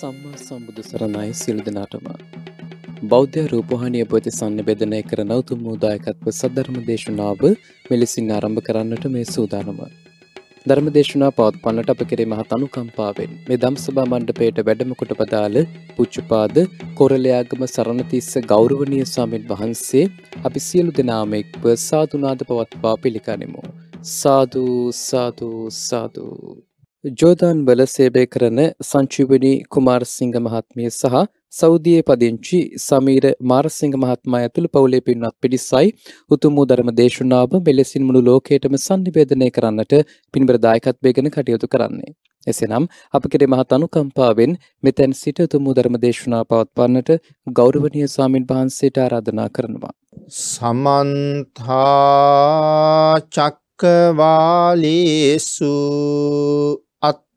සම්මා සම්බුදු සරණයි සිල් දෙනාටම බෞද්ධ රූපහානිය පොති සන්නබෙදනය කර නවතු මූදායකත්ව සද්ධර්ම දේශනාව මෙලෙසින් ආරම්භ කරන්නට මේ සූදානම. ධර්ම දේශනා පවත් පන්නට අප කෙරේ මහත් අනුකම්පාවෙන් මේ දම්සභා මණ්ඩපයට වැඩමකොට පදාළ පුච්චපාද කොරලයාගම සරණතිස්ස ගෞරවනය සාමෙන් වහන්සේ අපි සියලු දෙනාමෙක්ව සාධනාද පවත්වා පිළිකනෙමු. සාධූ සාධූ සාධූ. ජෝදාන් වල සේවය කරන සංචිවනි කුමාරසිංහ මහත්මිය සහ සෞදියේ පදිංචි සමීර මාරසිංහ මහත්මයා ඇතුළු පවුලේ පින්වත් පිරිසයි උතුම් වූ ධර්ම දේශනාව මෙලෙසින් මුළු ලෝකයටම sannivedanaya කරන්නට පින්බර දායකත්වයෙන් කටයුතු කරන්නේ. එසේනම් අප කෙරේ මහත් අනුකම්පාවෙන් මෙතෙන් සිට උතුම් වූ ධර්ම දේශනාව පවත්වන්නට ගෞරවනීය ස්වාමින් වහන්සේට ආරාධනා කරනවා. සමන්තා චක්කවාලේසු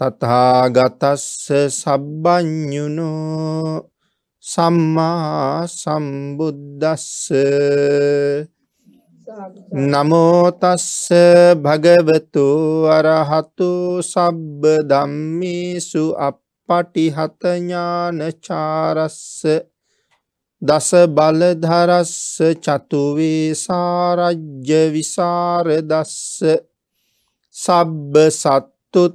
තතාගතස්ස සබ්බ්ඥුණු සම්මා සම්බුද්දස්ස නමෝතස්ස භගවතු අරහතු සබ්බ දම්මිසු අප පටිහතඥානචාරස්ස දස බලධරස්ස චතුවේ සාරජ්‍ය විසාරදස්ස සබ්බ සත්තුත්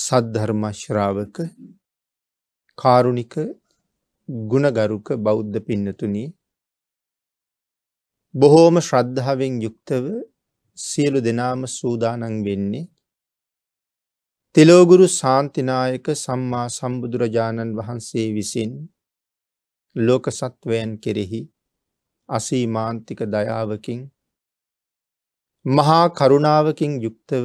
සද්ධර්මශ්‍රාවක කාරුණික ගුණගරුක බෞද්ධ පින්නතුනී බොහෝම ශ්‍රද්ධාවෙන් යුක්තව සියලු දෙනාම සූදානන් වෙන්නේ තෙලෝගුරු සාන්තිනායක සම්මා සම්බුදුරජාණන් වහන්සේ විසින් ලෝකසත්වයන් කෙරෙහි අසීමාන්තික දයාවකින් මහා කරුණාවකින් යුක්තව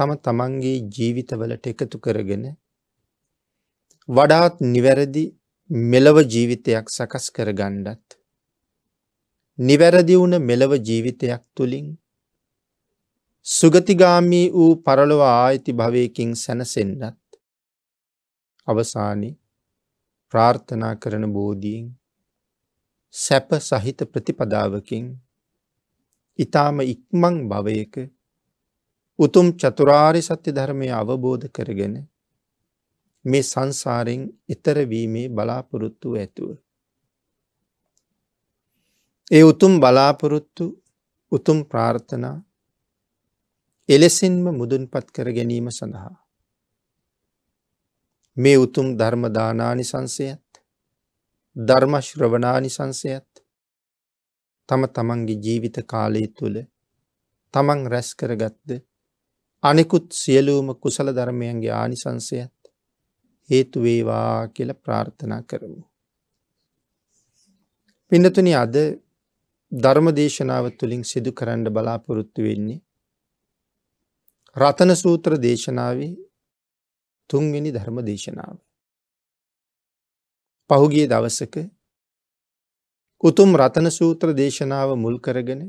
තම තමන්ගේ ජීවිතවලට එකතු කරගෙන වඩාත් නිවැරදි මෙලව ජීවිතයක් සකස් කර ගණ්ඩත්. නිවැරදි වුණ මෙලව ජීවිතයක් තුළින් සුගතිගාමී වූ පරලොව ආයිති භවයකින් සැනසෙන්න්නත් අවසානි ප්‍රාර්ථනා කරන බෝධීන් සැප සහිත ප්‍රතිපදාවකින් ඉතාම ඉක්මං භවයක උතුම් චතුරාරි සත්‍ය ධර්මය අවබෝධ කරගෙන මේ සංසාරෙන් එතරවීමේ බලාපොරොත්තු ඇතුව. ඒ උතුම් බලාපොරොත්තු උතුම් ප්‍රාර්ථනා එලෙසින්ම මුදුන්පත් කර ගැනීම සඳහා. මේ උතුම් ධර්මදානානි සංසයත් ධර්මශ්‍රවනානි සංසයත් තම තමන්ගේ ජීවිත කාලය තුළ තමන් රැස් කරගත්ද අනෙකුත් සියලූම කුසල ධර්මයන්ගේ ආනිසංසයත් හේතු වේවා කියල ප්‍රාර්ථනා කරමු. පින්නතුනි අද ධර්ම දේශනාව තුළින් සිදු කරන්න බලාපොරොත්තු වෙන්නේ. රතන සූත්‍ර දේශනාවේ තුන්වෙනි ධර්ම දේශනාව. පහුගිය දවසක කුතුම් රතන සූත්‍ර දේශනාව මුල් කරගෙන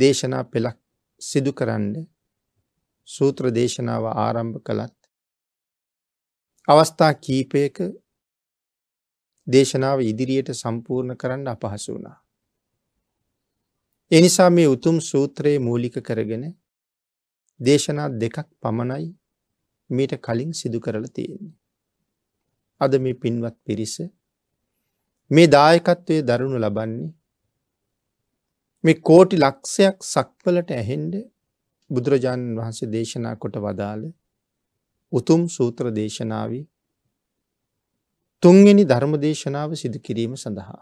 දේශනා පෙළක් සිදු කරන්න සූත්‍ර දේශනාව ආරම්භ කළත්. අවස්ථා කීපයක දේශනාව ඉදිරියට සම්පූර්ණ කරන්න අපහසු වුණා. එනිසා මේ උතුම් සූත්‍රයේ මූලික කරගෙන දේශනා දෙකක් පමණයි මීට කලින් සිදු කරල තියෙන්නේ. අද මේ පින්වත් පිරිස මේ දායකත්වය දරුණු ලබන්නේ මේ කෝටි ලක්ෂයක් සක්වලට ඇහෙන්ඩ බුදුරජාණන් වහන්සේ දේශනා කොට වදාළ උතුම් සූත්‍ර දේශනාව තුන්වෙනි ධර්ම දේශනාව සිදු කිරීම සඳහා.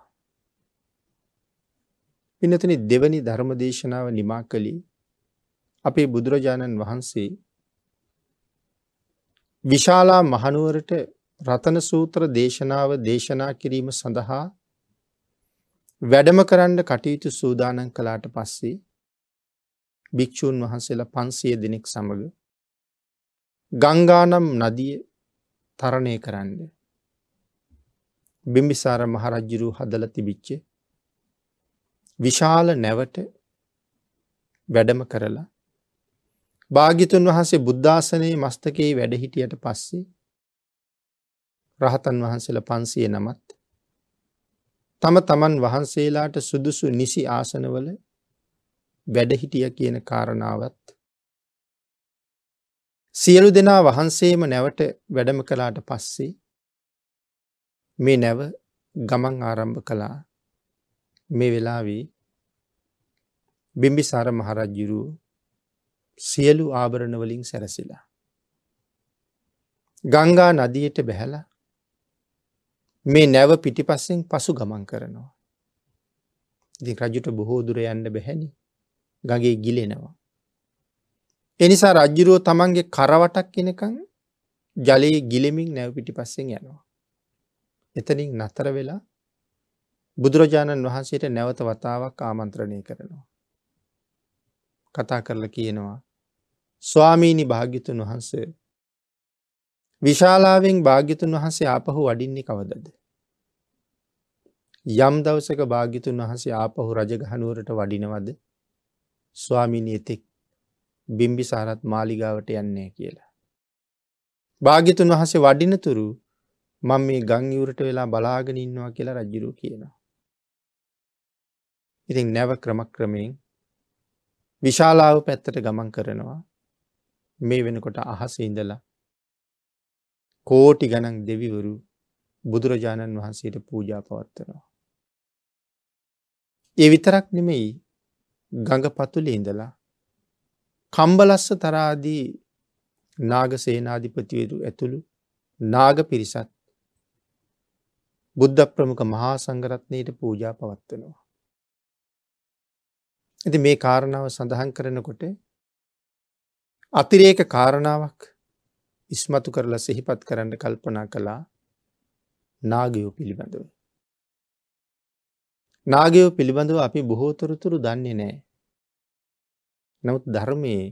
පිනතන දෙවනි ධර්ම දේශනාව නිමා කළි අපේ බුදුරජාණන් වහන්සේ විශාලා මහනුවරට රතන සූත්‍ර දේශනාව දේශනා කිරීම සඳහා වැඩම කරන්න කටයුතු සූදානන් කලාට පස්සේ භික්‍ෂූන් වහන්සේලා පන්සිය දෙනෙක් සමඟ ගංගානම් නදිය තරණය කරන්න. බිම්බිසාර මහරජ්ජිරු හදල තිබිච්චේ විශාල නැවට වැඩම කරලා භාගිතුන් වහන්සේ බුද්ධාසනයේ මස්තකයේ වැඩහිටියට පස්සේ රහතන් වහන්සේල පන්සිය නමත් තම තමන් වහන්සේලාට සුදුසු නිසි ආසනවල වැඩහිටිය කියන කාරණාවත් සියලු දෙනා වහන්සේම නැවට වැඩම කළාට පස්සේ මේ නැව ගමන් ආරම්භ කළා මේ වෙලාවී බිම්බිසාර මහරජ්ජුරු සියලු ආභරණ වලින් සැරසිලා. ගංගා නදියට බැහැල මේ නැව පිටිපස්සෙන් පසු ගමන් කරනවා. ඉති රජුට බොහෝ දුර යන්න බැහැනි. ගගේ ගිලෙනවා. එනිසා රජ්ජුරුව තමන්ගේ කරවටක් කෙනකං ජලයේ ගිලෙමින් නැව පිටි පස්සෙන් යනවා. එතනින් නතර වෙලා බුදුරජාණන් වහන්සේට නැවත වතාවක් ආමන්ත්‍රණය කරනවා. කතා කරල කියනවා. ස්වාමීණි භාග්‍යතුන් වහන්ස විශාලාවෙන් භාග්‍යතුන් වහන්සේ ආපහු වඩින්නේ කවදද. යම් දවසක භාගිතුන් වහසේ ආපහු රජගහනුවරට වඩිනවද ස්වාමිනියතෙක් බිම්බිසාරත් මාලිගාවට යන්නේ කියලා. භාග්‍යතුන් වහසේ වඩිනතුරු මං මේ ගංයවුරට වෙලා බලාගෙන ඉන්නවා කියලා රජ්ජුරු කියනවා. ඉතින් නැව ක්‍රමක්‍රමයෙන් විශාලාව පැත්තට ගමන් කරනවා මේ වෙනකොට අහස ඉඳලා කෝටි ගණන් දෙවිවරු බුදුරජාණන් වහන්සේට පූජා පවත්වනවා. ඒ විතරක් නෙමෙයි ගඟපතුලි ඉඳලා කම්බලස්ස තරාදී නාග සේනාධිපතිවරු ඇතුළු නාග පිරිසත් බුද්ධ ප්‍රමුඛ මහා සංගරත්නයට පූජා පවත්වනවා. ඇති මේ කාරණාව සඳහන් කරනකොට අතිරේක කාරණාවක් ඉස්මතු කරලා සිහිපත් කරන්න කල්පනා කළා නාගයෝ පිළිබඳව. නාගයෝ පිළිබඳව අපි බොහෝ තොරතුරු දන්නේ නෑ. නමුත් ධර්මයේ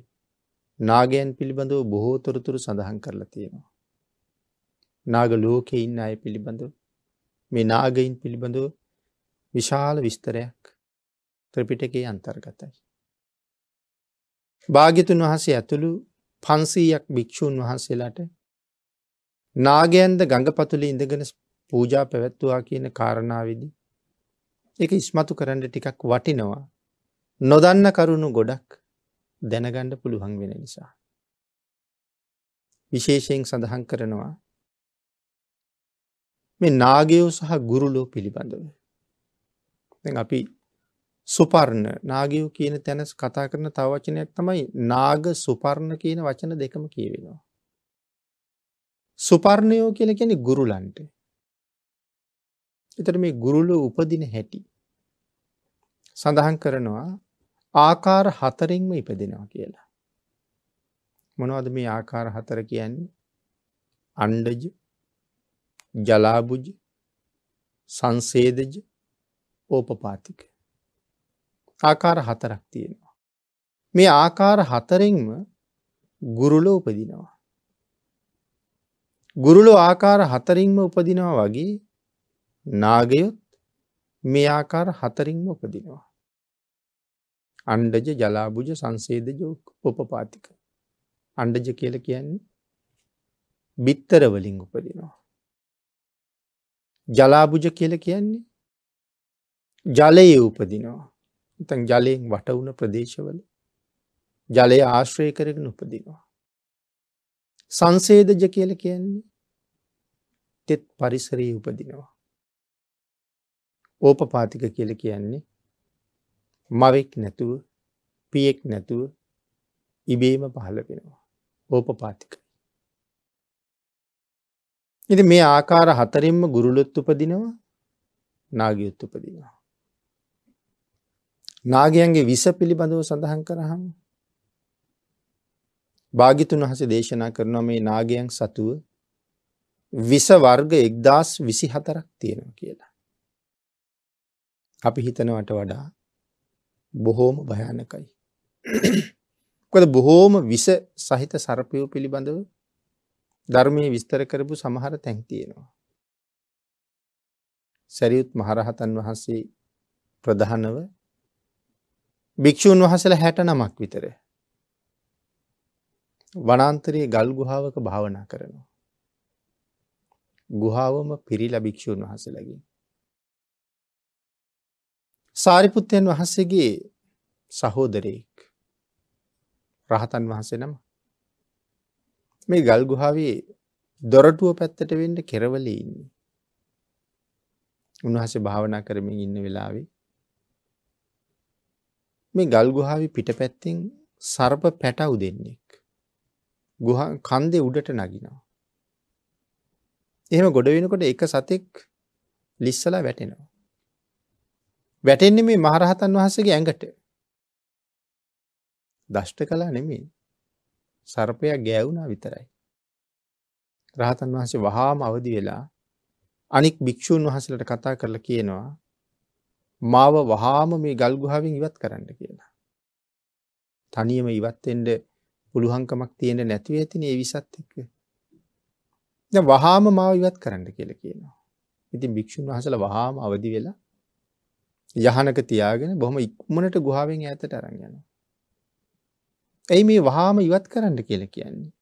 නාගයන් පිළිබඳව බොහෝ තොරතුරු සඳහන් කරලා තියෙනවා. නාග ලෝකයේ ඉන්න අය පිළිබඳව මේ නාගයින් පිළිබඳව විශාල විස්තරයක් ත්‍රපිටකයේ අන්තර්ගතයි. භාගිතුන් වහන්සේ ඇතුළු පන්සීයක් භික්‍ෂූන් වහන්සේලාට නාගයන්ද ගඟපතුලි ඉඳගෙන පූජා පැවැත්තුවා කියන කාරණාවදි එක ඉස්මතු කරන්න ටිකක් වටිනවා. නොදන්න කරුණු ගොඩක් දැනගණ්ඩ පුළුවන් වෙන නිසා. විශේෂයෙන් සඳහන් කරනවා මේ නාගයෝ සහ ගුරුලෝ පිළිබඳව. අපි සුපර්ණ නාගයෝ කියන තැන කතා කරන තවචනයක් තමයි නාග සුපර්ණ කියන වචන දෙකම කියවෙනවා. සුපර්ණයෝ කියල කියන ගුරුලන්ට එතට මේ ගුරුලු උපදින හැටි. සඳහන් කරනවා ආකාර හතරින්ම ඉපදෙනවා කියලා. මොනවද මේ ආකාර හතර කියන්නේ අන්ඩජ ජලාබුජ සංසේදජ ඕපපාතික ආකාර හතරක් තියෙනවා. මේ ආකාර හතරෙන්ම ගුරුලෝ උපදිනවා. ගුරුලෝ ආකාර හතරින්ම උපදිනවා වගේ නාගයොත් මේ ආකාර හතරින්ම උපදිනවා. අණ්ඩජ ජලාබුජ සංසේදජ උපපාතික. අණ්ඩජ කියල කියන්නේ බිත්තරවලින් උපදිනවා. ජලාබුජ කියල කියන්නේ ජලයේ උපදිනවා. තන් ජලයෙන් වටවුන ප්‍රදේශවල ජලය ආශ්‍රය කරගෙන උපදිනවා. සංසේදජ කියල කියන්නේ තෙත් පරිසරයේ උපදිනවා. ඕපපාතික කියල කියන්නේ මවෙක් නැතුව පියෙක් නැතුව ඉබේම පහළ වෙනවා ඕපපාතික. ඉති මේ ආකාර හතරෙන්ම ගුරුලොත් උපදිනවා නාගයුත් උපදිනවා. නාගයන්ගේ විස පිළිබඳව සඳහන් කරහම් භාගිතුන් වහස දේශනා කරනවා මේ නාගයන් සතුව විස වර්ග එක්දස් විසි හතරක් තියෙනවා කියලා. අපි හිතනවට වඩා බොහෝම භයානකයි. කොද බොහෝම විස සහිත සරපයෝ පිළිබඳව ධර්මය විස්තර කරපු සමහර තැන් තියෙනවා. සැරියුත් මහරහතන් වහන්සේ ප්‍රධානව භික්‍ෂූන් වහසල හැට නමක් විතර. වනන්තරයේ ගල් ගුහාාවක භාවනා කරනවා. ගුහාාවම පිරිලා භික්‍ෂූන් වහසලගින්. සාරිපුත්තයන් වහන්සේගේ සහෝදරයෙක් රහතන් වහන්සේ නම මේ ගල්ගුහාවේ දොරටුව පැත්තට වෙන්න කෙරවලේ ඉන්නේ. උන්වහන්සේ භාවනා කරමින් ඉන්න වෙලාවේ මේ ගල්ගුහාවේ පිටපැත්තෙන් සර්ප පැටව් දෙන්නෙක් ගුහ කන්දේ උඩට නගිනවා. එහෙම ගොඩ වෙනකොට එක සතෙක් ලිස්සලා වැටෙනවා. වැටෙන්නේ මේ මහරහතන් වහසගේ ඇඟට. දෂ්ට කලා නෙමේ සර්පය ගෑවුනා විතරයි. රහතන් වහසේ වහාම අවදි වෙලා අනික් භික්‍ෂූන් වහසලට කතා කරලා කියනවා මාව වහාම මේ ගල්ගුහාවෙන් ඉවත් කරන්න කියලා. තනියම ඉවත්තෙන්ට පුළුහංකමක් තියෙන නැතිව ඇතින ඒ විසත් එක්ක. වහාම මාව ඉවත් කරන්න කියලා කියනවා. ඉතින් භික්‍ෂූන් වහසල වහාම අවදි වෙලා යහනක තියාගෙන බොහොම ඉක්මනට ගුහාවෙන් ඈතට අරන් යනවා. එයි මේ වහාම ඉවත් කරන්න කියලා කියන්නේ.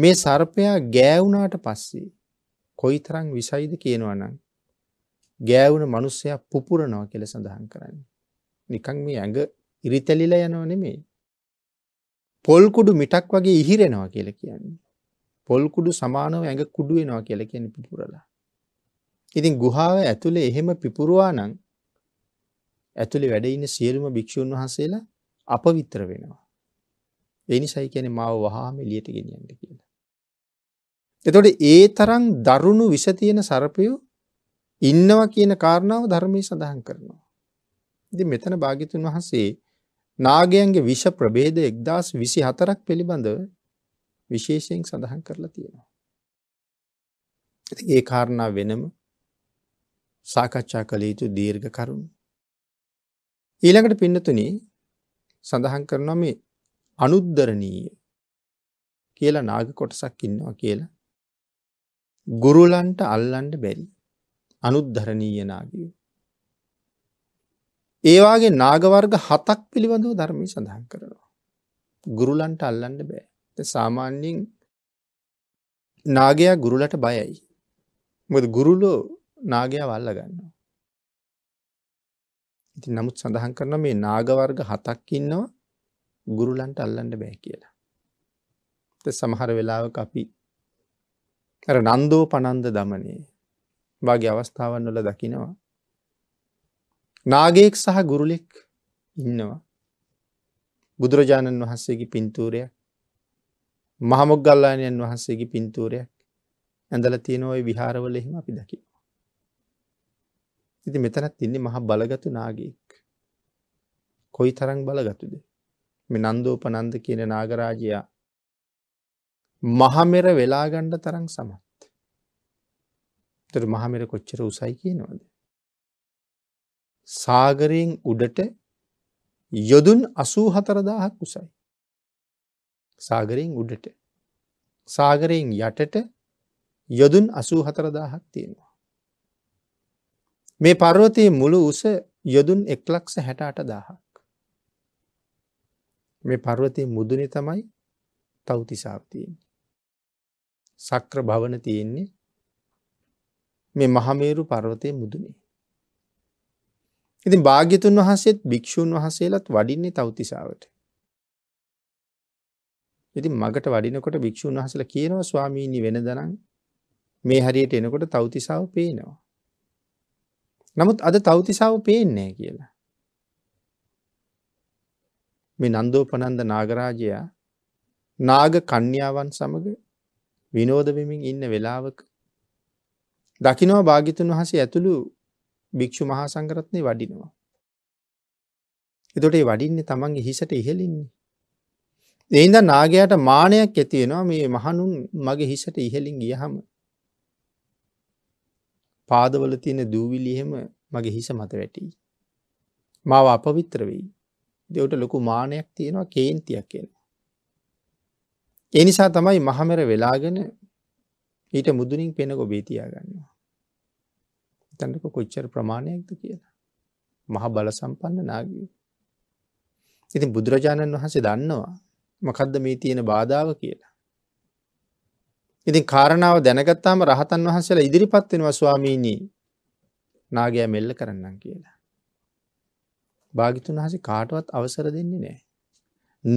මේ සර්පයා ගෑවුනාට පස්සේ කොයිතරම් විසයිද කියනවනම් ගෑවුන මිනිස්සයා පුපුරනවා කියලා සඳහන් කරන්නේ. නිකන් මේ ඇඟ ඉරිතැලිලා යනව නෙමෙයි. පොල් කුඩු මිටක් වගේ ඉහිරෙනවා කියලා කියන්නේ. පොල් කුඩු සමානව ඇඟ කුඩු වෙනවා කියලා කියන්නේ පුපුරලා. ඉතින් ගුහාව ඇතුලේ එහෙම පිපුරුවා නම් ඇතුලේ වැඩ ඉන්න සියලුම භික්ෂුන් වහන්සේලා අපවිත්‍ර වෙනවා. ඒ නිසායි කියන්නේ මාව වහාම එළියට ගෙනියන්න කියලා. එතකොට ඒ තරම් දරුණු විස තියෙන සර්පය ඉන්නවා කියන කාරණාව ධර්මයේ සඳහන් කරනවා. ඉතින් මෙතන භාග්‍යතුන් වහන්සේ නාගයන්ගේ විෂ ප්‍රභේද 1024ක් පිළිබඳව විශේෂයෙන් සඳහන් කරලා තියෙනවා. ඉතින් ඒ කාරණා වෙනම සාකච්ඡා කළ යුතු දීර්ඝ කරුණු. ඊළඟට පින්නතුනි සඳහන් කරනවා මේ අනුද්දරණීය කියලා නාග කොටසක් ඉන්නවා කියලා. ගුරුලන්ට අල්ලන්න බැරි අනුද්ධරණීය නාගයෝ. ඒවාගේ නාගවර්ග හතක් පිළිබඳව ධර්මී සඳහන් කරනවා. ගුරුලන්ට අල්ලන්න බෑ. සාමාන්‍යයෙන් නාගයා ගුරුලට බයයි. මොද ගුරුලෝ නාගයා වල්ල ගන්නවා. ඉතින් නමුත් සඳහන් කරන මේ නාගවර්ග හතක් ඉන්නවා ගුරුලන්ට අල්ලන්න බෑ කියලා. සමහර වෙලාවක අපි අර නන්දෝ පනන්ද දමනේ වගේ අවස්ථාවන් වල දකිනවා. නාගයෙක් සහ ගුරුලෙක් ඉන්නවා. බුදුරජාණන් වහන්සේගේ පින්තූරයක් මහමොක් ගල්ලානයන් වහන්සේගේ පින්තූරයක් ඇඳල තියෙනවයි විහාරවල එහෙම අපි දකි. ඉතින් මෙතනත් ඉන්නේ මහා බලගතු නාගයෙක්. කොයි තරම් බලගතුද? මේ නන්දෝපනන්ද කියන නාගරාජයා මහමෙර වෙලා ගන්න තරම් සමත්. ඒතර මහමෙර කොච්චර උසයි කියනවද? සාගරයෙන් උඩට යොදුන් 84000ක් උසයි. සාගරයෙන් උඩට. සාගරයෙන් යටට යොදුන් 84000ක් තියෙනවා. මේ පර්වතයේ මුළු උස යොදුන් එක්ලක්ස හැට අට දාහක්. මේ පර්වතය මුදුනි තමයි තවතිසාක් තියෙන්නේ. සක්‍ර භවන තියෙන්නේ මේ මහමේරු පර්වතය මුදුනේ. ඉතින් භාග්‍යතුන් වහසෙත් භික්‍ෂූන් වහසේලත් වඩින්නේ තවතිසාාවට. ඉති මගට වඩිනකොට භික්‍ෂූන් වහසල කියනවා ස්වාමීණි වෙන දනම් මේ හරියට එනකොට තවතිසාාව පේනවා. නමුත් අද තවතිසාව පේන්නේ කියලා. මේ නන්දෝපනන්ද නාගරාජයා නාග කන්‍යාවන් සමග විනෝධ වෙමින් ඉන්න වෙලාවක දකිනවා භාගිතුන් වහසේ ඇතුළු භික්‍ෂු මහා සංගරත්නය වඩිනවා. එතොටේ වඩින්නේ තමන්ගේ හිසට ඉහෙලින්නේ. එයින්ද නාගයට මානයක් ඇතියෙනවා මේ මහනුන් මගේ හිසට ඉහෙලින් ගියහම පාදවල තියෙන දූවිලි එහෙම මගේ හිස මත වැටී. මාව අපවිත්‍ර වෙයි. දෙවට ලොකු මානයක් තියෙනවා කේන්තියක් කියන. ඒ නිසා තමයි මහමෙර වෙලාගෙන ඊට මුදුනින් පෙන ගොබේ තියාගන්නවා. තැනක කොච්චර ප්‍රමාණයක්ද කියලා. මහ බල සම්පන්න නාගී. ඉතින් බුදුරජාණන් වහන්සේ දන්නවා මකදද මේ තියෙන බාධාව කියලා. ඉතින් කාරණාව දැනගත්තාම රහතන් වහන්සේලා ඉදිරිපත් වෙනවා ස්වාමීනී නාගය මෙල්ල කරන්නම් කියලා. භාගිතුන් වහසේ කාටවත් අවසර දෙන්නේ නෑ.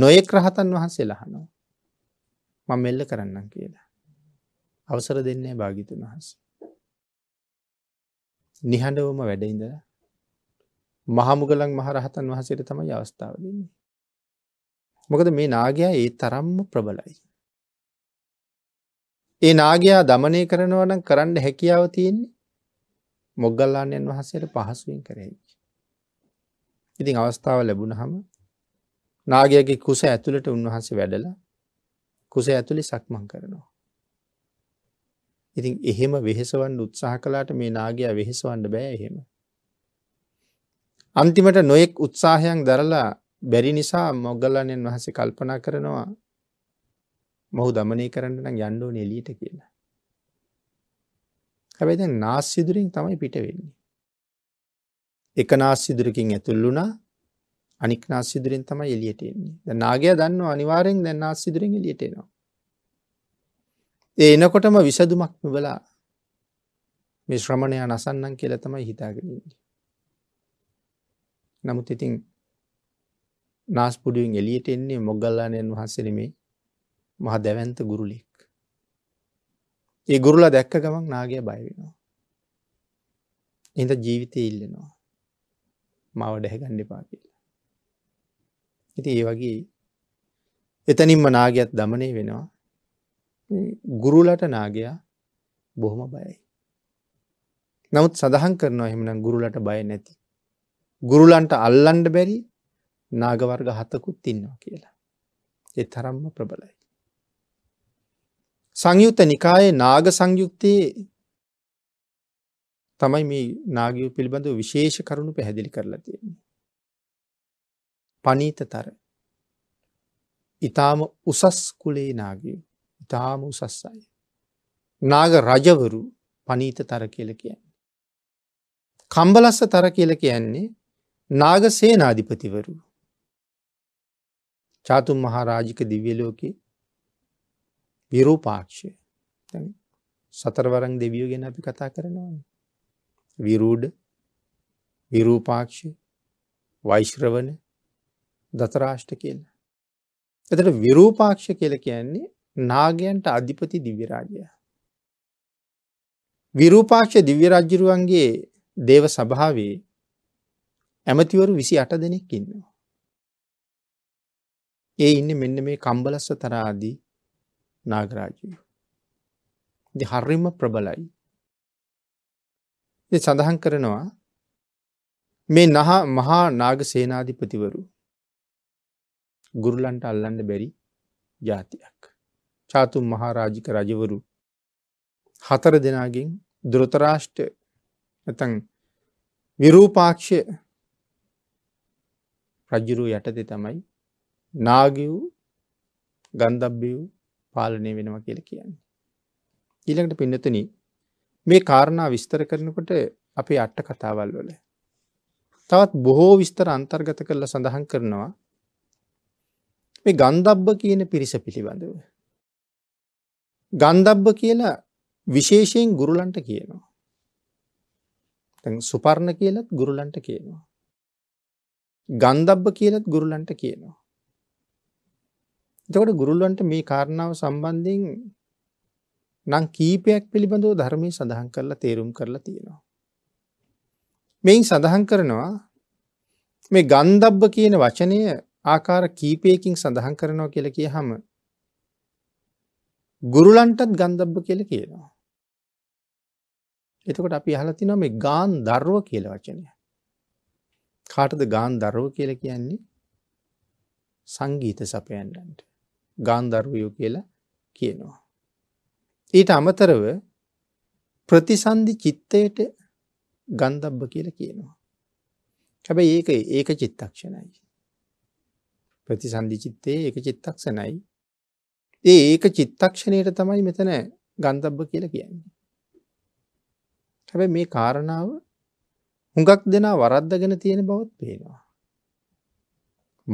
නොයෙක් රහතන් වහන්සේ ලහනෝ මං මෙල්ල කරන්නම් කියලා. අවසර දෙන්නේ භාගිතුන් වහස. නිහඬවම වැඩඉඳ මහමුගලන් මහරහතන් වහසට තමයි අවස්ථාව දෙන්නේ. මොකද මේ නාගයා ඒ තරම්ම ප්‍රබලයි. ඒ නාගයා දමනය කරනවනම් කරන්න හැකියාව තියෙන්නේ මොග්ගල්ලාන්නයන් වහසට පහසුවෙන් කරහැකි. ඉතින් අවස්ථාව ලැබුණ හම නාගයගේ කුස ඇතුළට උන්වහන්සේ වැඩලා කුස ඇතුළි සක්මන් කරනවා. ඉතින් එහෙම වෙහෙසවන් උත්සාහ කලාට මේ නාගයා වෙහෙසවන්න බෑ එහෙම. අන්තිමට නොයෙක් උත්සාහයක් දරලා බැරි නිසා මොග්ගලන්යෙන් වහස කල්පනා කරනවා මොහු දමනය කරන්න නම් යන්න ඕනේ එළියට කියලා. හැබැයි දැන් නාස්සිදුරින් තමයි පිට වෙන්නේ. එක නාස්සිදුරකින් ඇතුල් වුණා අනික් නාස්සිදුරින් තමයි එළියට එන්නේ. දැන් නාගයා දන්නව අනිවාර්යෙන් දැන් නාස්සිදුරින් එළියට එනවා. ඒ එනකොටම විසදුමක් මෙබලා මේ ශ්‍රමණයා නසන්නම් කියලා තමයි හිතාගෙන ඉන්නේ. නමුත් ඉතින් නාස්පුඩුවෙන් එළියට එන්නේ මොග්ගල්ලාණන් වහන්සේ නෙමෙයි මහ දැවන්ත ගුරුලික්. ඒ ගුරුල දැක්ක ගමක් නාගය බයවෙනවා. එඳ ජීවිතය ඉල්ලෙනවා. මව ඩැහැගණ්ඩිපා කියලා. ඉති ඒ වගේ එතනින්ම නාගයක්ත් දමනය වෙනවා. ගුරුලට නාගයා බොහොම බයයි. නමුත් සඳහන් කරනවා එහෙමනම් ගුරුලට බය නැති. ගුරුලන්ට අල්ලන්ඩ බැරි නාගවර්ග හතකුත් ඉන්නවා කියලා. ඒ තරම්ම ප්‍රබලයි. සංයුත්ත නිකායේ නාග සංයුක්තයේ තමයි මේ නාගිය පිළිබඳව විශේෂ කරුණු පැහැදිලි කරලා තියෙන. පනීතතර ඉතාම උසස් කුලේ නාගිය ඉතාම උසස් අය. නාග රජවරු පනීත තර කියල කියන්නේ. කම්බලස්ස තර කියල කියන්නේ නාග සේනාධිපතිවරු. චාතුන් මහා රාජික දිව්‍යලෝකේ විරූපාක්ෂය සතරවරං දෙවියෝ ගැන අපි කතා කරනවා විරූඩ විරූපාක්ෂ වෛශ්‍රවන දතරාෂ්ට කියන්න. එතට විරූපාක්ෂ කියල කියන්නේ නාගයන්ට අධිපති දිවිරාජය. විරූපාක්ෂ දිව්‍යරජ්ජරුවන්ගේ දේව සභාවේ ඇමතිවරු විසි අට දෙනෙක් ඉන්නවා. ඒ ඉන්න මෙන්න මේ කම්බලස්ස තරාදී නාගරාජයෝ හරිම ප්‍රබලයි සඳහන් කරනවා මේ නහා මහා නාග සේනාධිපතිවරු ගුරුලන්ට අල්ලන්න බැරි ජාතියක් චාතුන් මහාරාජික රජවරු හතර දෙනාගෙන් දුරතරාෂ්ට ඇතන් විරූපාක්ෂය රජුරු යටතේ තමයි නාගවූ ගන්දබ්බියූ පාලනය වෙනවා කියල කියන්නේ. ඊළඟට පින්නතුන මේ කාරණා විස්තර කරනකොට අපේ අට්ට කතාවල් වල. තවත් බොහෝ විස්තර අන්තර්ගත කරල සඳහන් කරනවා මේ ගන්දබ්බ කියන පිරිස පිළිබඳව. ගන්දබ්බ කියලා විශේෂයෙන් ගුරුලන්ට කියනවා. සුපර්ණ කියලත් ගුරුලන්ට කියනවා. ගන්දබ්බ කියලත් ගුරුලන්ට කියනවා. එතකොට ගුරුල්වන්ට මේ කාරණාව සම්බන්ධයෙන් නම් කීපයක් පිළිබඳව ධර්මයේ සඳහන් කරලා තේරුම් කරලා තියෙනවා. මෙයින් සඳහන් කරනවා මේ ගන්ධබ්බ කියන වචනය ආකාර කීපයකින් සඳහන් කරනවා කියලා කියහම ගුරුලන්ටත් ගන්ධබ්බ කියලා කියනවා. එතකොට අපි අහලා තිනවා මේ ගාන්ධර්ව කියලා වචනය. කාටද ගාන්ධර්ව කියලා කියන්නේ? සංගීත සපයන්නන්ට. ගාන්ධර්වයෝ කියලා කියනවා. ඊට අමතරව ප්‍රතිසන්ධි චිත්තයට ගන්ධබ්බ කියලා කියනවා. හැබැයි ඒක ඒක චිත්තක්ෂණයි. ප්‍රතිසන්ධි චිත්තේ ඒක චිත්තක්ෂණයි. ඒ ඒක චිත්තක්ෂණයට තමයි මෙතන ගන්ධබ්බ කියලා කියන්නේ. හැබැයි මේ කාරණාව හුඟක් දෙනා වරද්දගෙන තියෙන බවත් පේනවා.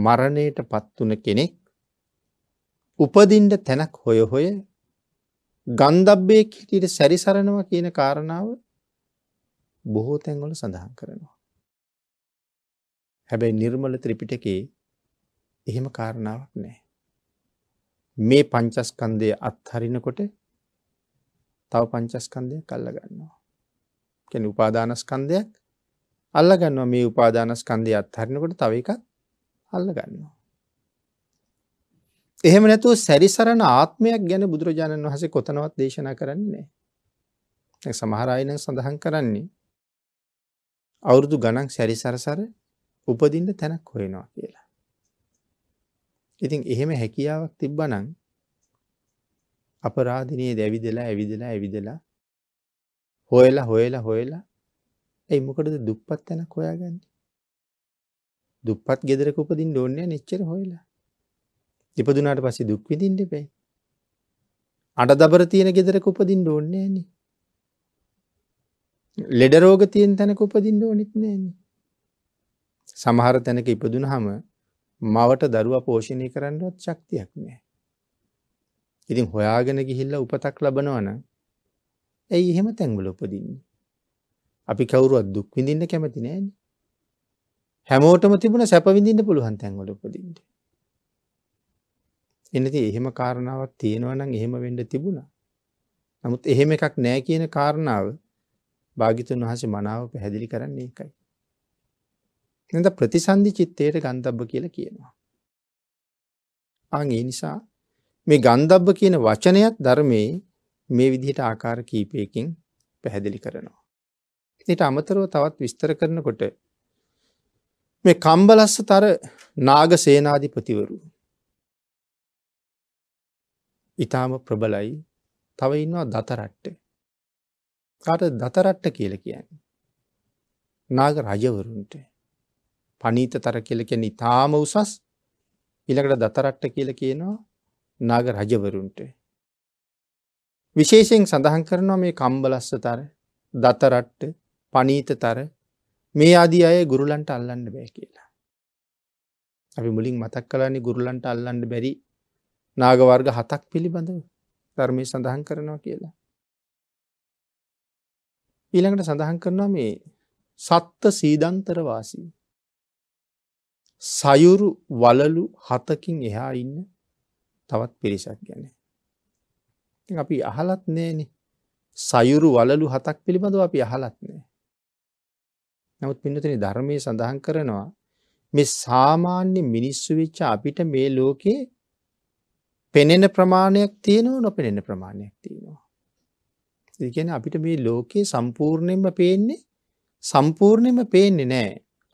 මරණයට පත්වන කෙනෙක් උපදින්ට තැනක් හොය හොය ගන්ධබ්බයෙක් හිටියට සැරිසරනවා කියන කාරණාව බොහෝ තැන්වල සඳහන් කරනවා. හැබැයි නිර්මල ත්‍රිපිටකේ එහෙම කාරණාවක් නෑ. මේ පංචස්කන්දය අත්හරිනකොට තව පංචස්කන්දය කල්ල ගන්නවා. කැන උපාදානස්කන්දයක් අල්ල ගන්නවා මේ උපාදානස්කන්දය අත්හරිනකොට තව එකක් අල්ල ගන්නවා. එහෙම නැතුව සැරිසරණ ආත්මයක් ගැන බුදුරජාණන් වහසේ කොතනවත් දේශනා කරන්නේ නෑ. සමහරයින සඳහන් කරන්නේ අවුරුදු ගණන් සැරිසරසර උපදින්න තැනක් හොයනවා කියලා. ඉතින් එහෙම හැකියාවක් තිබ්බනං අපරාධනයේ දැවිදලා ඇවිදලා ඇවිදලා හොයලා හොයලා හොයලා ඇයි මොකටද දුප්පත් තැනක් හොයාගන්නේ දුප්පත් ගෙදරක උපදින්න ඕනේ නැච්චර හොයලා ඉපදුනාට පස්සේ දුක් විඳින්න එපේ. අඩ දබර තියෙන ගෙදරක උපදින්න ඕන්නේ නෑනේ. ලෙඩ රෝග තියෙන තැනක උපදින්න ඕනෙත් නෑනේ. සමහර තැනක ඉපදුනහම මවට දරුවා පෝෂණය කරන්නවත් ශක්තියක් නෑ. ඉතින් හොයාගෙන ගිහිල්ලා උපතක් ලබනවන ඇයි එහෙම තැන්වල උපදින්නේ. අපි කවුරුවත් දුක් විඳින්න කැමති නෑන. හැමෝටම තිබුණ සැපවිඳින්න පුළුවන් තැන්වල උපදින්නේ. එනති එහෙම කාරණාවක් තියෙනවා නම් එහෙම වෙන්ඩ තිබුණා. නමුත් එහෙම එකක් නෑ කියන කාරණාව භාගිතුන් වහස මනාව පැහැදිලි කරන්නේ එකයි. එඳ ප්‍රතිසන්ධි චිත්තයට ගන්තබ්බ කියලා කියනවා. අං ඒ නිසා මේ ගන්දබ්බ කියන වචනයත් ධර්මයේ මේ විදිහට ආකාර කීපයකින් පැහැදිලි කරනවා. එට අමතරව තවත් විස්තර කරනකොට මේ කම්බලස්ස තර නාග සේනාධිපතිවරු ඉතාම ප්‍රබලයි තව ඉන්නවා දතරට්ට. කාට දතරට්ට කියල කියන්නේ. නාග රජවරුන්ට පනීත තර කියල කියෙන ඉතාම උසස් ඉළකට දතරට්ට කියල කියනවා නාග රජවරුන්ට. විශේෂයෙන් සඳහන් කරනවා මේ කම්බලස්ස තර දතරට්ට පනීත තර මේ අදී අය ගුරුලන්ට අල්ලන්න බෑ කියලා. අපි මුලින් මතක් කලානි ගුරුලන්ට අල්ලන්න බැරි නාගවර්ග හතක් පිළිබඳව ධර්මය සඳහන් කරනවා කියලා. ඊළඟට සඳහන් කරනවා මේ සත්ත සීධන්තරවාසී. සයුරු වලලු හතකින් එහා ඉන්න තවත් පිරිසක් ගැන. අපි අහලත් නෑනෙ සයුරු වලලු හතක් පිළිබඳව අපි අහලත් නෑ. නමුත් පින්නතින ධර්මය සඳහන් කරනවා මේ සාමාන්‍ය මිනිස්සු වෙච්ච අපිට මේ ලෝකයේ පෙනෙන ප්‍රමාණයක් තියෙනවා නොපෙනෙන ප්‍රමාණයක් තියෙනවා. දෙගැන අපිට මේ ලෝකයේ සම්පූර්ණයෙන්ම පේන්නේ සම්පූර්ණයම පේන්නේ නෑ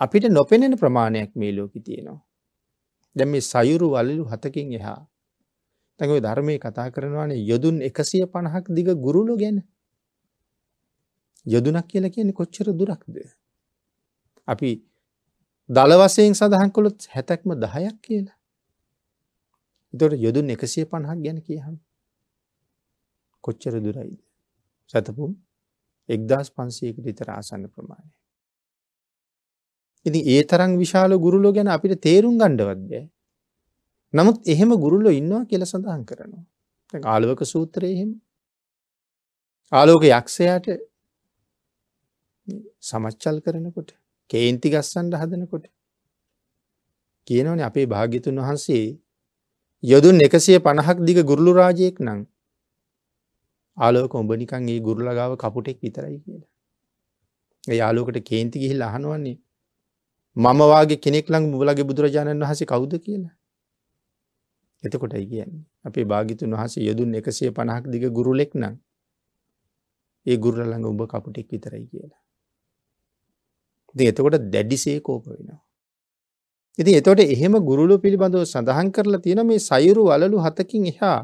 අපිට නොපෙනෙන ප්‍රමාණයක් මේ ලෝකි තියෙනවා. දැම මේ සයුරු වලලු හතකින් එහා. තැකව ධර්මය කතා කරනවානේ යොදුන් එකසිය පණහක් දිග ගුරුලු ගැන. යොදුනක් කියල කියන්නේ කොච්චර දුරක්ද. අපි දලවසයෙන් සඳහන් කොළොත් හැතැක්ම දහයක් කියලා. තොට යොදුන් එකසිය පණහක් ගැන කියහම්. කොච්චර දුරයිද. සැතපුම් එක්දස් පන්සයකට විතර ආසන්න ප්‍රමාණය. ඉති ඒ තරං විශාල ගුරුලෝ ගැන අපිට තේරුම් ගණ්ඩවත්ද. නමුත් එහෙම ගුරුල්ලො ඉන්නවා කියල සඳහන් කරනවා. ආලවක සූත්‍රය එහෙම ආලෝක යක්ෂයාට සමච්චල් කරනකොට කේන්ති ගස්සන්ට හදනකොට කියනවන අපේ භාග්‍යතුන් වහන්සේ යොදුන් එකසිය පණහක් දිග ගුරුළු රාජයෙක් නං ආලෝක උඹ නිකන් ඒ ගුරුලගාව කපුටෙක් විතරයි කියලා. ඒ යාලෝකට කේන්ති ගිහිල් අහනුවන්නේ මමවාගේ කෙනෙක් ලං මුලගේ බුදුරජාණන් වහසේ කවුද කියලා. එතකොටයි කියන්නේ අපේ භාගිතුන් වහසේ යොදුන් එකසිය පණහක් දිග ගුරුලෙක් නං ඒ ගුරුලළඟ උඹ කපුටෙක් විතරයි කියලා. දෙ එතකොට දැඩිසේ කෝප වෙනවා. ඉතින් එතකොට එහෙම ගුරුළු පිළිබඳව සඳහන් කරලා තියෙන මේ සයුරු වලලු හතකින් එහා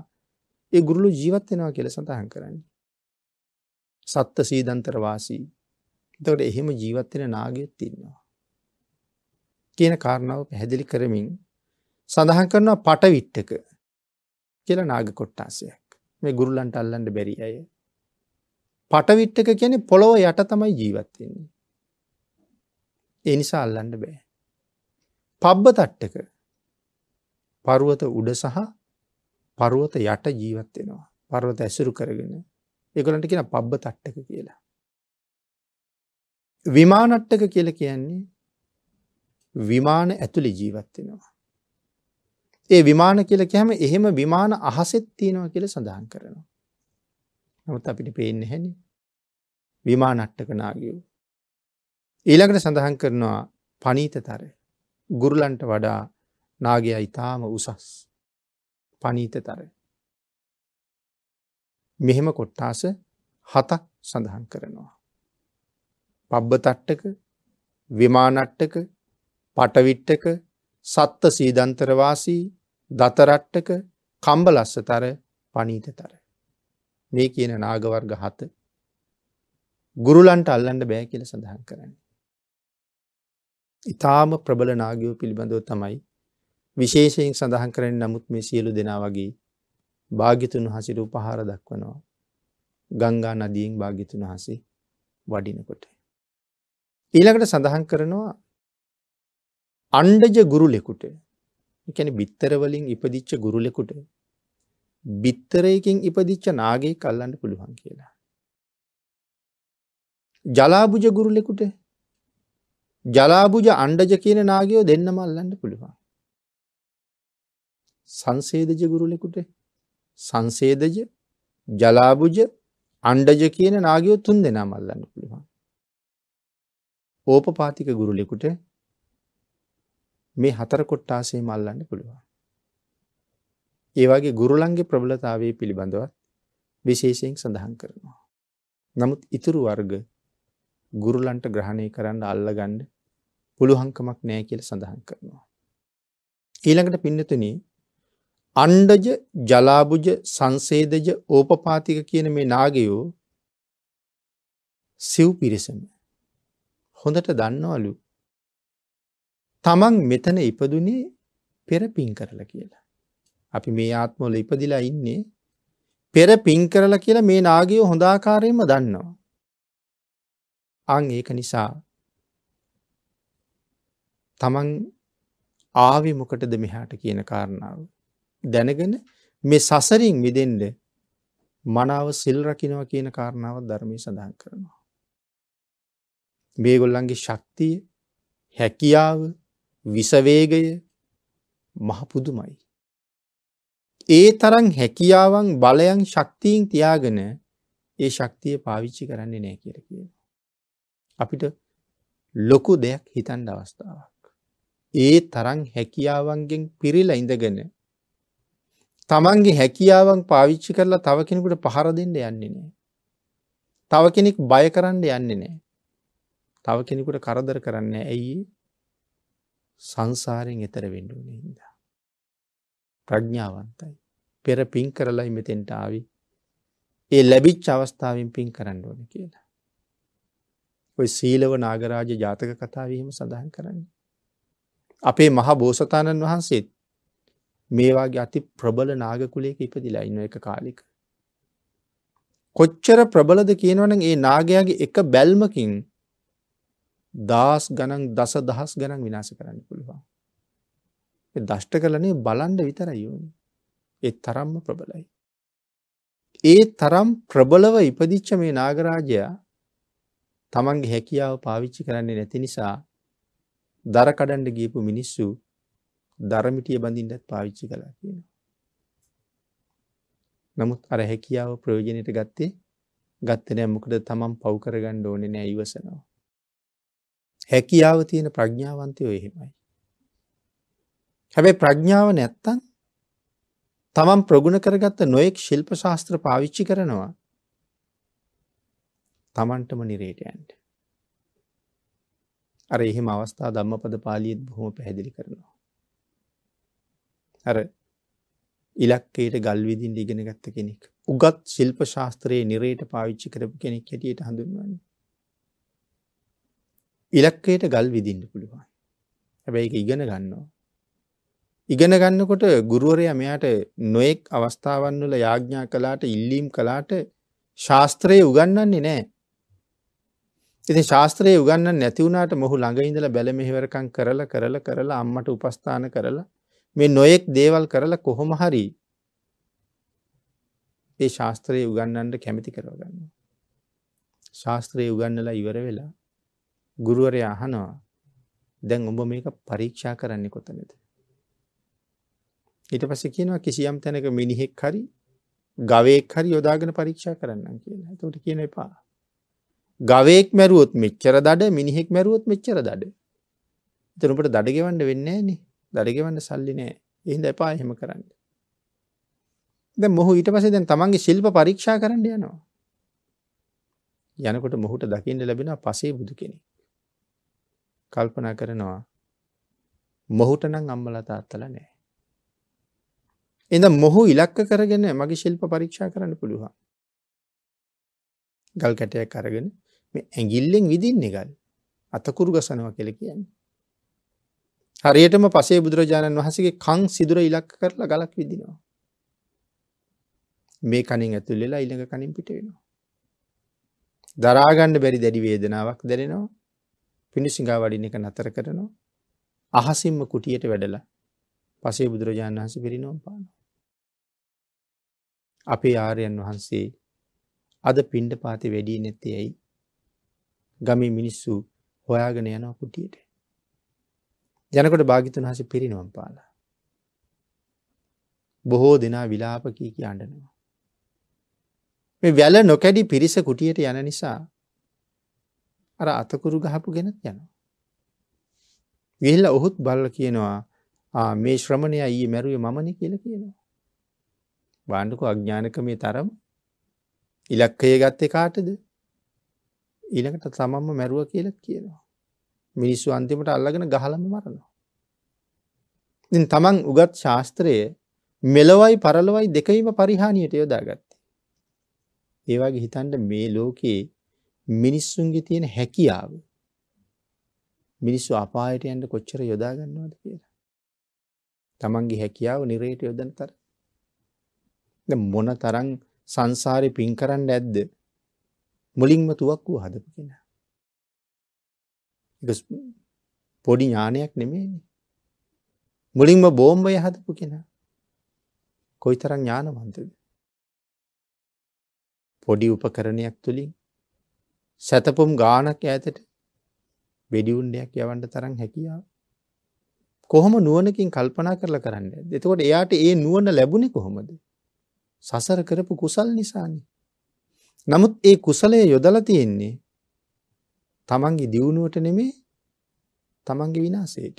ඒ ගුරුළු ජීවත් වෙනවා කියලා සඳහන් කරන්නේ. සත්ත්ව සීදන්තර වාසී. එතකොට එහෙම ජීවත් වෙන නාගයෙක් ඉන්නවා. කියන කාරණාව පැහැදිලි කරමින් සඳහන් කරනවා පටවිට්ටක කියලා නාග කොට්ටාසයක්. මේ ගුරුලන්ට අල්ලන්න බැරි අය. පටවිට්ටක කියන්නේ පොළොව යට තමයි ජීවත් වෙන්නේ. ඒ නිසා අල්ලන්න බෑ. පබ්බ තට්ටක පරුවත උඩ සහ පරුවත යට ජීවත් වෙනවා පරුවත ඇසුරු කරගෙන එකලට කියෙන පබ්බ තට්ටක කියලා. විමානට්ටක කියල කියන්නේ විමාන ඇතුළි ජීවත්වෙනවා. ඒ විමාන කියල කැම එහෙම විමාන අහසෙත් තියෙනවා කියල සඳහන් කරනවා. නමුත් අපිට පේන්න හැනි විමානට්ටක නාගියෝ. ඊළඟට සඳහන් කරනවා පනීතතරය ගුරුලන්ට වඩා නාගයා ඉතාම උසස් පනීතතර. මෙහෙම කොට්ටාස හතක් සඳහන් කරනවා. පබ්බ තට්ටක විමානට්ටක පටවිට්ටක සත්ත සීධන්තරවාසී දතරට්ටක කම්බලස්ස තර පනීතතර. මේ කියන නාගවර්ග හත ගුරුලන්ට අල්ලන්න බෑ කියල සඳහන් කරන්නේ. ඉතාම ප්‍රබල නාගයෝ පිළිබඳව තමයි විශේෂයෙන් සඳහන් කරෙන් නමුත් මේ සියලු දෙනා වගේ භාගිතුන් හසිරු පහර දක්වනවා ගංගා නදීන් භාගිතුන් හසේ වඩිනකොට. ඊළඟට සඳහන් කරනවා අණ්ඩජ ගුරුලෙකුට එකැන බිත්තරවලින් ඉපදිච්ච ගුරුලෙකුට බිත්තරයකින් ඉපදිච්ච නාගේ කල්ලන්න පුළුවන් කියලා. ජලාබුජ ගුරුලෙකුට ජලාබුජ අණ්ඩජ කියන නාගයෝ දෙන්න මල්ලන්න පුළුවන්. සංසේදජ ගුරුලෙකුට සංසේදජ ජලාබුජ අණ්ඩජ කියන නාගයෝ තුන් දෙනා මල්ලන්න පුළුවන්. ඕපපාතික ගුරුලෙකුට මේ හතර කොට්ටාසේ මල්ලන්න පුළුවන්. ඒවාගේ ගුරුලන්ගේ ප්‍රබලතාවේ පිළිබඳවත් විශේෂයෙන් සඳහන් කරනවා. නමුත් ඉතුරු වර්ග ගුරුලන්ට ග්‍රහණය කරන්න අල්ලගන්න පුළුවන්කමක් නෑ කියල සඳහන් කරනවා. ඊළඟට පින්නතුන අණ්ඩජ ජලාබුජ සංසේදජ ඕපපාතික කියන මේ නාගයෝ සිව් පිරිසම හොඳට දන්නවලු තමන් මෙතන ඉපදුනේ පෙර පින් කරලා කියලා. අපි මේ ආත්මොල ඉපදිලා ඉන්නේ පෙර පින් කරලා කියලා මේ නාගයෝ හොඳාකාරයම දන්නවා. අං ඒක නිසා තමන් ආවි මොකටද මෙහාට කියන කාරණාව. දැනගෙන මේ සසරින් විදෙන්ඩ මනාව සිල්රකිනව කියන කාරණාව ධර්මය සඳහන් කරනවා. මේගොල්ලන්ගේ ශක්තිය හැකියාව විසවේගය මහපුදුමයි. ඒ තරන් හැකියාවන් බලයන් ශක්තිීන් තියාගෙන ඒ ශක්තිය පාවිච්චි කරන්නේ නෑ කියර කිය. අපිට ලොකු දෙයක් හිතන් අවස්ථාවක්. ඒ තරම් හැකියාවන්ගෙන් පිරිලා ඉඳගෙන තමන්ගේ හැකියාවන් පාවිච්චි කරලා තව කෙනෙකුට පහර දෙන්න යන්නේ නෑ. තව කෙනෙක් බය කරන්න යන්නේ නෑ. තව කෙනෙකුට කරදර කරන්න ඇයි සංසාරයෙන් එතර වෙන්ඩුවන හිදා. ප්‍රඥාවන්තයි. පෙර පින් කරලයි මෙතෙන්ට ආවි. ඒ ලැබිච් අවස්ථාවෙන් පින් කරන්න ඕන කියලා. ඔයි සීලව නාගරාජ ජාතක කතාවීම සඳහන් කරන්නේ. අපේ මහ බෝසතාණන් වහන්සේත් මේවාගේ අති ප්‍රබල නාගකුලයක ඉපදිලා ඉන්න එක කාලික. කොච්චර ප්‍රබලද කියනවන ඒ නාගයාගේ එක බැල්මකින් දස් ගණන් දස දහස් ගණන් විනාස කරන්න පුළුවන්. දෂ්ට කලනේ බලන්ඩ විතරයි යෝනි. ඒ තරම්ම ප්‍රබලයි. ඒ තරම් ප්‍රබලව ඉපදිච්ච මේ නාගරාජයා තමන්ගේ හැකියාව පාවිච්චි කරන්නේ නැති නිසා දර කඩන්ඩ ගියපු මිනිස්සු දරමිටිය බඳින්ටත් පාවිච්චි කලා කියන. නමුත් අර හැකියාව ප්‍රයෝජනයට ගත්තේ ගත්තනෑ මොකද තමන් පව්කරගන්න ඕනෙ නෑ ඉවසනවා. හැකියාව තියෙන ප්‍රඥාවන්තයෝ එහෙමයි. හැබැ ප්‍රඥාව නැත්තන් තමන් ප්‍රගුණ කරගත්ත නොයෙක් ශිල්ප ශාස්ත්‍ර පාවිච්චි කරනවා තමන්ටම නිරේටයන්ට. අර එහෙම අවස්ථා ධම්මපද පාලියත් බොහොම පැහැදිලි කරනවා. අර ඉලක්කයට ගල්විදින් ඉගෙන ගත්ත කෙනෙක්. උගත් ශිල්ප ශාස්ත්‍රයේ නිරේට පාවිච්චි කරපු කෙනෙක් හැටියට හඳුන්වන්නේ. ඉලක්කයට ගල් විදින්න පුළුවන්. හැබැයි එක ඉගෙන ගන්නවා. ඉගෙන ගන්නකොට ගුරුවරයා මෙයාට නොයෙක් අවස්ථාවන් වල යාඥා කළාට ඉල්ලීම් කළාට ශාස්ත්‍රයේ උගන්වන්නේ නැහැ. ඉතින් ශාස්ත්‍රයේ උගන්න නැතිවුණට මොහු ළඟ ඉඳල බැල මෙහිවරකං කරලා කරල කරලා අම්මට උපස්ථාන කරලා මේ නොයෙක් දේවල් කරලා කොහොම හරි ඒ ශාස්ත්‍රයේ උගන්නන්ට කැමති කරවගන්න. ශාස්ත්‍රයේ උගන්නලා ඉවර වෙලා ගුරුවරය අහනවා දැන් උඹ මේක පරීක්ෂා කරන්නේ කොතනද. ඊට පස කියනවා කිසියම් තැනක මිනිහෙක් හරි ගවයෙක් හරි යොදාගෙන පරීක්ෂා කරන්න කියලා තොට කියන එපා ගවයෙක් මැරුවොත් මෙච්චර දඩ මිනිහෙක් මැරුවොත් මෙච්චර දඩ. තරුපට දඩගෙවන්න වෙන්නේ නේ දඩගෙවන්න සල්ලි නෑ එහිද එපා එහෙම කරන්න. ද මොහ ඊට පසේ දැන් තමන්ගේ ශිල්ප පරීක්ෂා කරන්න යනවා. යනකොට මොහුට දකින්න ලැබෙන පසේ බුදු කෙනෙක්. කල්පනා කරනවා මොහුට නං අම්මලතා අත්තල නෑ. එඳ මොහු ඉලක්ක කරගෙන මගේ ශිල්ප පරීක්ෂා කරන්න පුළුවන්. ගල් කැටයක් අරගෙන ඇගිල්ලෙන් විදින්න එකයි. අතකුරු ගසනවා කෙළ කියන්නේ. හරියටම පසේ බුදුරජාණන් වහසගේ කං සිදුර ඉලක්ක කරලා ගලක් විදිනවා. මේ කනින් ඇතුල්ලෙලා ඉළඟ කනින් පිට වෙනවා. දරාගණ්ඩ බැරි දැඩි වේදනාවක් දැනෙනවා පිණිසිඟා වඩින එක නතර කරනවා. අහසිම්ම කුටියට වැඩලා පසේ බුදුරජාණන් වහස පිරිනොම් පානවා. අපේ ආරයන් වහන්සේ අද පිණ්ඩ පාති වැඩී නැත්තේ ඇයි ගමේ මිනිස්සු හොයාගෙන යනවා කුටියට. යනකොට භාගිතුන් හස පිරිනවම් පාලා. බොහෝ දෙනා විලාපකී කිය අඩනවා. මේ වැල නොකැඩි පිරිස කුටියට යන නිසා අර අතකුරු ගහපු ගෙනත් යනවා. ගිහිල්ල ඔහුත් බල්ල කියනවා මේ ශ්‍රමණය ඊ මැරුව මමන කියල කියනවා. බාණ්ඩකු අඥ්ඥානක මේ තරම් ඉලක්කය ගත්තේ කාටද ඊළඟට තමන්ම මැරුව කියලා කියනවා. මිනිස්සු අන්තිමට අල්ලගෙන ගහලම මරනවා. ඉතින් තමන් උගත් ශාස්ත්‍රය මෙලොවයි පරලොවයි දෙකීම පරිහානියට යොදාගත්තේ. ඒ වගේ හිතන්න මේ ලෝකයේ මිනිස්සුන්ගේ තියෙන හැකියාව මිනිස්සු අපායට යන්න කොච්චර යොදා ගන්නවද කියලා. තමන්ගේ හැකියාව නිරේට යොදන තර. මොන තරම් සංසාරේ පින් කරන්න ඇද්ද මුලින්ම තුවක්කුව හදපු කෙනා. පොඩි ඥානයක් නෙමේනි. මුලින්ම බෝම්බය හදපු කෙනා. කොයි තරම් ඥානවන්තද. පොඩි උපකරණයක් තුළින් සැතපුම් ගානක් ඇතට වෙඩිවුන්ඩයක් යවන්ට තරම් හැකියාව. කොහොම නුවනකින් කල්පනා කරලා කරන්න එතකොට එයාට ඒ නුවන ලැබුණෙ කොහොමද. සසර කරපු කුසල් නිසානේ නමුත් ඒ කුසලය යොදලා තියෙන්නේ තමන්ගේ දියුණුවට නෙමේ තමන්ගේ විනාසයට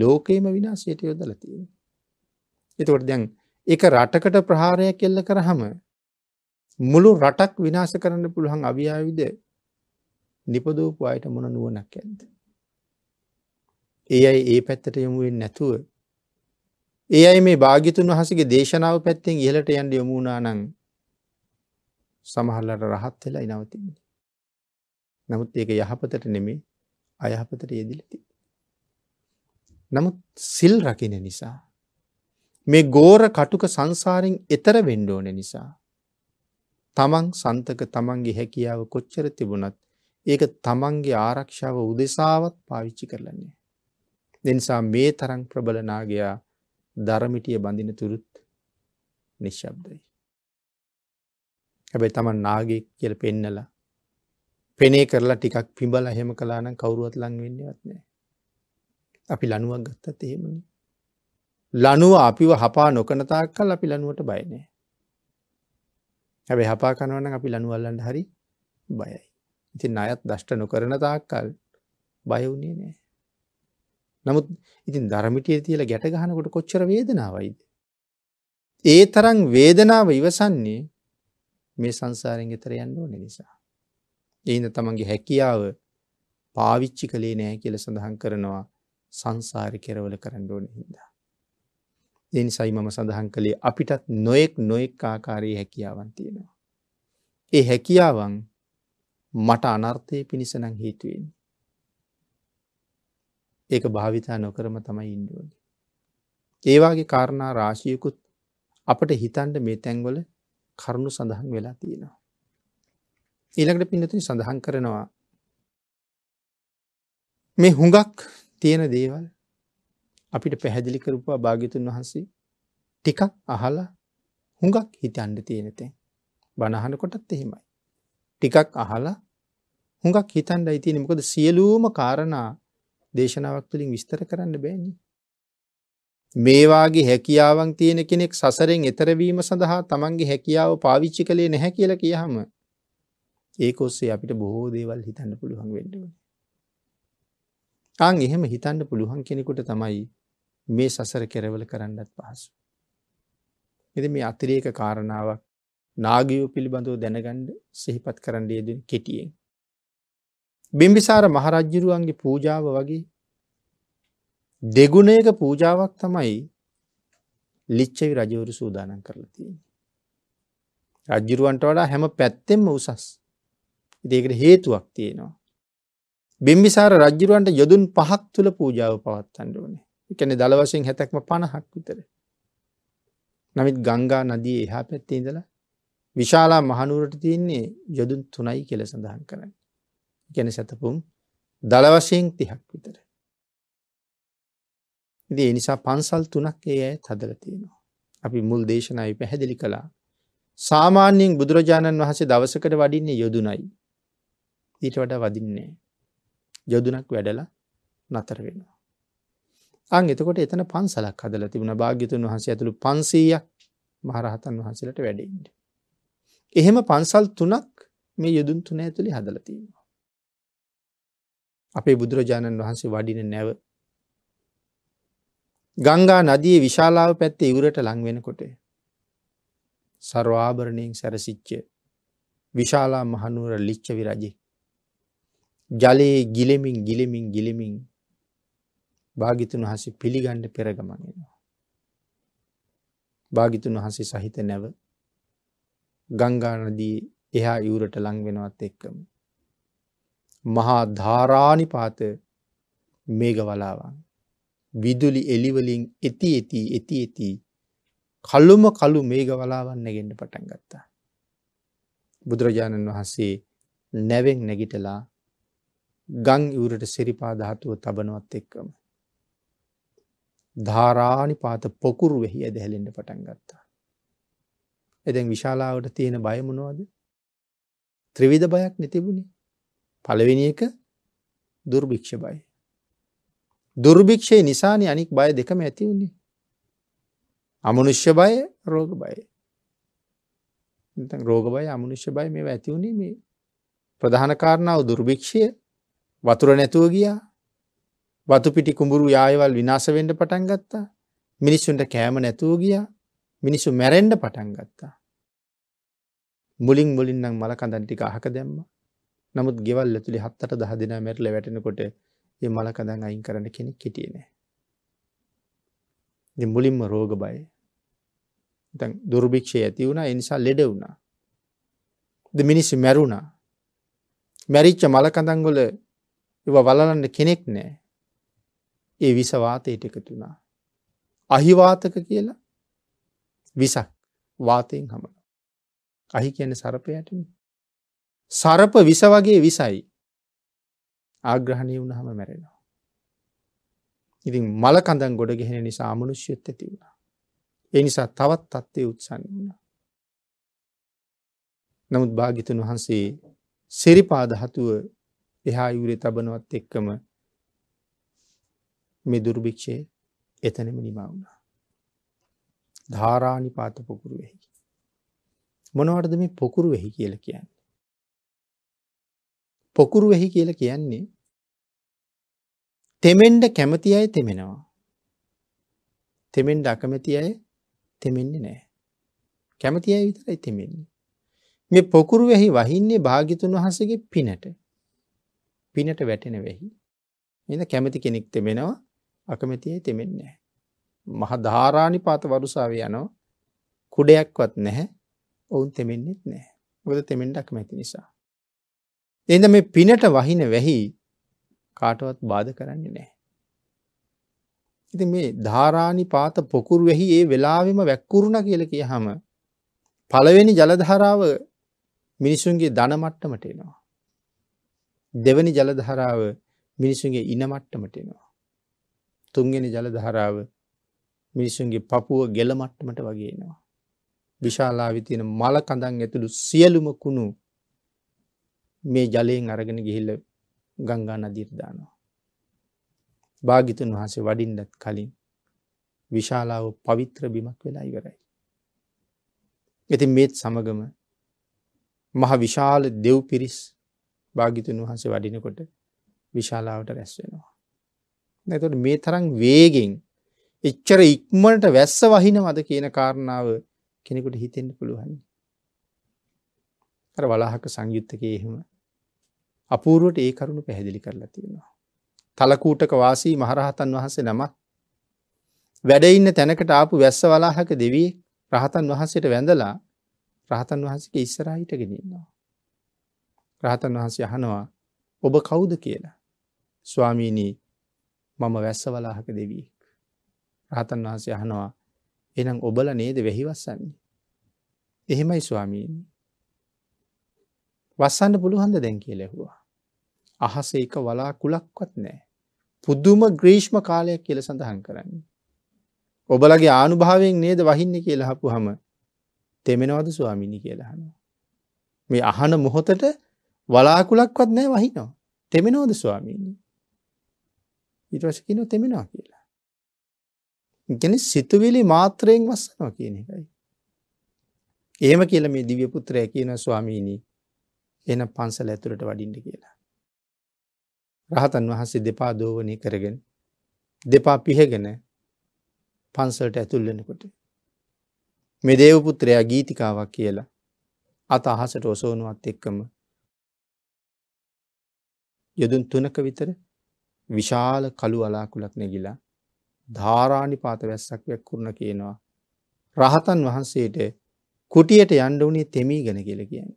ලෝකයේම විනාසයට යොදලා තියෙන්නේ. එතකොට දැන් එක රටකට ප්‍රහාරයක් එල්ල කරහම මුළු රටක් විනාශ කරන්න පුළුවන් අවියාවිද නිපදූපු අයට මොන නුවණක් ඇද්ද. ඒ අයි ඒ පැත්තට යොමුුවෙන් නැතුව. ඒ අයි මේ භාගිතුන් වහසගේ දේශනාව පැත්තෙන් ඉහලට යන්ඩ යොමුණනා නං සමහරලට රහත් වෙලා ඉනවතින්නේ. නමුත් ඒක යහපතට නෙමේ අයහපතට යෙදිලති. නමුත් සිල් රකින නිසා. මේ ගෝර කටුක සංසාරෙන් එතර වෙන්ඩෝන නිසා. තමන් සන්තක තමන්ගේ හැකියාව කොච්චර තිබුණත් ඒක තමන්ගේ ආරක්ෂාව උදෙසාවත් පාවිච්චි කරලන්නේ. දෙනිසා මේ තරං ප්‍රබලනාගයා දරමිටිය බඳින තුරුත් නිශ්ශබ්දයි. හැබැයි තමන් නාගෙක් කියල පෙන්නලා. පෙනේ කරලා ටිකක් පිඹල හෙම කලාන කවරුවත් ලංවෙන්නවත් නෑ. අපි ලනුවක් ගත්තත් එහෙමනි. ලනුව අපිව හපා නොකනතාක් කල් අපි ලනුවට බයනෑ. හැබැ හපා කනවන අපි ලනුවල්ලන්ට හරි බයයි. ඉතින් අයත් දෂ්ට නොකරන තාක්කල් බයවුණේ නෑ. නමුත් ඉතින් ධරමිටිය තියල ගැට ගහනකොට කොච්චර වේදනාවයිද. ඒ තරම් වේදනාව ඉවසන්නේ මේ සංසාරෙන් එතර යන්න ඕන නිසා. එයින තමන්ගේ හැකියාව පාවිච්චි කළේ නෑ කියල සඳහන් කරනවා සංසාරි කෙරවල කරන්න ඕන හින්දා. එනිසයි මම සඳහන් කළේ අපිටත් නොයෙක් නොයෙක් ආකාරයේ හැකියාවන් තියෙනවා. ඒ හැකියාවන් මට අනර්ථය පිණිසනං හේතුවෙන්. ඒක භාවිතා නොකරම තමයි ඉන්ඩුවගේ. ඒවාගේ කාරණා රාශියකුත් අපට හිතන්ට මේ තැන්වල කරුණු සඳහන් වෙලා තියෙනවා. ඊළඟට පිනතින් සඳහන් කරනවා මේ හුඟක් තියෙන දේවල් අපිට පැහැදිලි කරපුවා භාගිතුන් වහන්සේ ටිකක් අහලා හුඟක් හිතන්ඩ තියෙනතෙන් බණහන කොටත් එහෙමයි. ටිකක් අහලා හුඟක් හිතන්ඩ අයිතිනෙ මොකද සියලූම කාරණා දේශනාවක් තුළින් විස්තර කරන්න බෑනි මේවාගේ හැකියාවන් තියෙන කෙනෙක් සසරෙන් එතරවීම සඳහා තමන්ගේ හැකියාව පාවිච්චි කළේ නැහැ කියලා කියහම ඒක ඔස්සේ අපිට බොහෝ දේවල් හිතන්න පුළුවන් වෙඩුව. අං එහෙම හිතන්න පුළුවන් කෙනෙකුට තමයි මේ සසර කෙරවල කරන්නත් පහසු. එද මේ අතිරේක කාරණාවක් නාගයෝ පිළිබඳව දැනගණ්ඩ සිහිපත් කරන්න යෙදෙන කෙටියෙන්. බිම්බිසාර මහරජ්ජිරුවන්ගේ පූජාව වගේ දෙගුණයක පූජාවක් තමයි ලිච්චවි රජවරු සූදානන් කරලා තියෙන. රජ්ජුරුවන්ට වඩා හැම පැත්තෙම උසස් ඉදකට හේතුවක් තියෙනවා. බිම්බිසාර රජ්ජුරුවන්ට යොදුන් පහක් තුළ පූජාව පවත්තන්න ඕනේ එකන දළවසින් හැතැක්ම පණහක් විතර. නමුත් ගංගා නදී එහා පැත්තේ ඉඳලා විශාලා මහනුවරට තියන්නේ යොදුන් තුනයි කෙල සඳහන් කරන්න. ගැන සැතපුම් දළවශයෙන් තිහක් විතර. ඉති නිසා පන්සල් තුනක් ඒ ඇත් හදල තියෙනවා. අපි මුල් දේශනයි පැහැදිලි කළා. සාමාන්‍යයෙන් බුදුරජාණන් වහසේ දවසකට වඩින්නේ යොදුනයි. ඊට වඩා වදින්නේ. යොදුනක් වැඩලා නතර වෙනවා. අං එතකොට එතන පන්සලක් හදල තිබුණ භාග්‍යතුන් වහන්සේ ඇතුළු පන්සීයක් මහරහතන් වහන්සලට වැඩෙන්ට. එහෙම පන්සල් තුනක් මේ යුදුන් තුන ඇතුළි හදල තියෙනවා. අපේ බුදුරජාණන් වහන්සේ වඩින නැව ගංගා නදිය විශාලාව පැත්තේ ඉවුරට ලංවෙනකොට. සරවාභරණයෙන් සැරසිච්ච විශාලා මහනුවර ලිච්චවි රජෙක්. ජලයේ ගිලෙමින් ගිලෙමින් ගිලිමින් භාගිතුන් වහසේ පිළිගණ්ඩ පෙරගමන්ගෙනවා. භාගිතුන් වහසේ සහිත නැව ගංගානදී එහා යුරට ලංවෙනවත් එක්කම. මහා ධාරානිපාත මේග වලාවන්. විදුලි එලිවලින් ඇති ඇති ඇති ඇති කල්ලුම කලු මේග වලාවන්නගෙන්ට පටන් ගත්තා. බුදුරජාණන් වහන්සේ නැවෙන් නැගිටලා ගං ඉවුරට සිරිපාදහතුව තබනවත් එක්කම. ධාරාණි පාත පොකුරු වෙහි ඇදහැලෙන්ට පටන් ගත්තා. එදැන් විශාලාවට තියෙන බයමනවාද ත්‍රවිධ බයක් නැතිබුණේ පළවෙනි එක දුර්භික්ෂ බයි. දුර්භික්ෂය නිසානි අනික් බය දෙකම ඇති වුණේ. අමනුෂ්‍ය බය රෝග බය. රෝග බය අමනුෂ්‍ය බය මේ ඇති වුණේ මේ ප්‍රධාන කාරණාව දුර්භික්ෂය වතුර නැතුව ගියා වතු පිටි කුඹුරු යායවල් විනාස වෙන්න පටන් ගත්තා. මිනිස්සුන්ට කෑම නැතුව ගියා. මිනිස්සු මැරෙන්න පටන් ගත්තා. මුලින් මුලින් නම් මල කඳන් ටික අහක දැම්මා. නමුත් ගෙවල් ඇතුලේ 7-8 10 දෙනා මැරිලා වැටෙනකොට ඒ මලකදන් අයින් කරන්න කෙනෙක් කෙටිය නෑ. දෙ මුලින්ම රෝග බය දුර්භික්ෂය ඇති වුණා එනිසා ලෙඩ වුණා. ද මිනිස්සු මැරුණා. මැරිච්ච මලකඳංගොල ඉව වලලන්න කෙනෙක් නෑ. ඒ විසවාතයට එකතුනා. අහිවාතක කියලා විසක් වාතයෙන් හමන. අහි කියන සරපයටන. සරප විස වගේ විසයි ආග්‍රහණය වුණහම මැරෙනවා. ඉතින් මලකඳන් ගොඩ ගෙහෙන නිසා අමනුෂ්‍යත් ඇති වුණා. ඒ නිසා තවත් තත්ත්වය උත්සන්න වුණ. නමුත් භාගිතන් වහන්සේ සිරිපාදහතුව එහා යුරේ තබනවත් එක්කම මේ දුර්භික්ෂය එතනම නිමා වුණා. ධාරානිපාත පොකුරු වෙහි. මොනවටද මේ පොකුරු වෙහි කියල කියන්න. පොකුරු වෙහි කියල කියන්නේ තෙමෙන්ඩ කැමති අය තෙමෙනවා තෙමෙන්ඩ අකමැති අය තෙමෙන්නේ නෑ කැමති අය විතරයි තෙමෙන්නේ මේ පොකුරු වැහි වහින්නේ භාගිතුන් වහසගේ පිනට පිනට වැටෙන වෙහි එඳ කැමති කෙනෙක් තෙමෙනවා අකමැතියේ තෙමෙන්නේ මහ ධාරාණි පාත වරුසාාව යනෝ කුඩයක්වත් නැහැ ඔවුන් තෙමෙන්න්නෙත් නෑ ගොද තෙමෙන්ට අකමැති නිසා එඳ මේ පිනට වහින වැහි කාටවත් බාධ කරන්නේ නෑ. ඉති මේ ධාරාණි පාත පොකුරු වෙහි ඒ වෙලාවෙම වැක්කුරුණ කියල කිය හම පළවෙනි ජලධරාව මිනිසුන්ගේ දනමට්ටමට එනවා. දෙවනි ජලධරාව මිනිසුන්ගේ ඉනමට්ටමට එනවා. තුන්ගෙන ජලධරාව මිනිසුන්ගේ පපුුව ගෙලමට්ටමට වගේනවා. විශාලාවි තියෙන මල කඳන් ඇතුළු සියලුම කුණු මේ ජලයෙන් අරගෙන ගිහිල්ල ගංගා නදිර්දානවා. භාගිතුන් වහන්සේ වඩින්ඩත් කලින් විශාලාව පවිත්‍ර බිමක් වෙලා ඉවරයි. ඉති මේත් සමගම මහ විශාල දෙව් පිරිස් භාගිතුන් වහන්සේ වඩිනකොට විශාලාවට රැස්වෙනවා. නැතොට මේ තරම් වේගෙන් එච්චර ඉක්මනට වැස්ස වහිනවද කියන කාරණාව කෙනෙකුට හිතෙන්ට පුළුවන්. අර වලාහක සංයුත්තක එහෙම අපූරුවට ඒ කරුණු පැහැදිලි කරලා තියෙනවා. තලකූටක වාසී මහරහතන් වහන්සේ නමත් වැඩඉන්න තැනකට ආපු වැස්ස වලාහක දෙවී රහතන් වහන්සේට වැඳලා රහතන් වහන්සේක ඉස්සරහිටගෙනන්නවා. රහතන් වහන්සේ යහනවා ඔබ කවුද කියලා. ස්වාමීණී මම වැස්ස වලාහක දෙවී. රහතන් වහන්සේ යහනවා එනම් ඔබල නේද වැහිවස්සන්නේ. එහෙමයි ස්වාමීණී වස්සන්න පුළුහන්ද දැන් කිය ලැහවා. අහස එක වලා කුලක්වත් නෑ. පුද්දුම ග්‍රීෂ්ම කාලයක් කියල සඳහන් කරන්න. ඔබලගේ ආනුභාවයෙන් නේද වහින්න කියලහපු හම තෙමෙනවද ස්වාමිණි කියලහන. මේ අහන මොහොතට වලාකුලක්වත් නෑ වහිනෝ. තෙමෙනෝද ස්වාමීණී. ඉටවශකින තෙමෙනවා කියලා. ගැන සිතුවිලි මාත්‍රයෙන් වස්සනවා කියන එකයි. ඒම කියල මේ දිව්‍යපුත්‍රය කියන ස්වාමීණී එන පන්සල ඇතුළට වඩින්ට කියලා. රහතන් වහන්සේ දෙපා දෝවනය කරගෙන දෙපා පිහගෙන පන්සලට ඇතුල්ලෙනකොට. මෙ දේවපුත්‍රයා ගීතිකාවක් කියලා අත අහසට ඔසෝනුවත් එක්කම යොදුන් තුනක විතර විශාල කළු අලාකුලක් නැගිලා ධාරාණි පාත වැස්සක්වයක් කුරුණ කියනවා. රහතන් වහන්සේට කුටියට යන්ඩ වනේ තෙමී ගැන කියල කියන්නේ.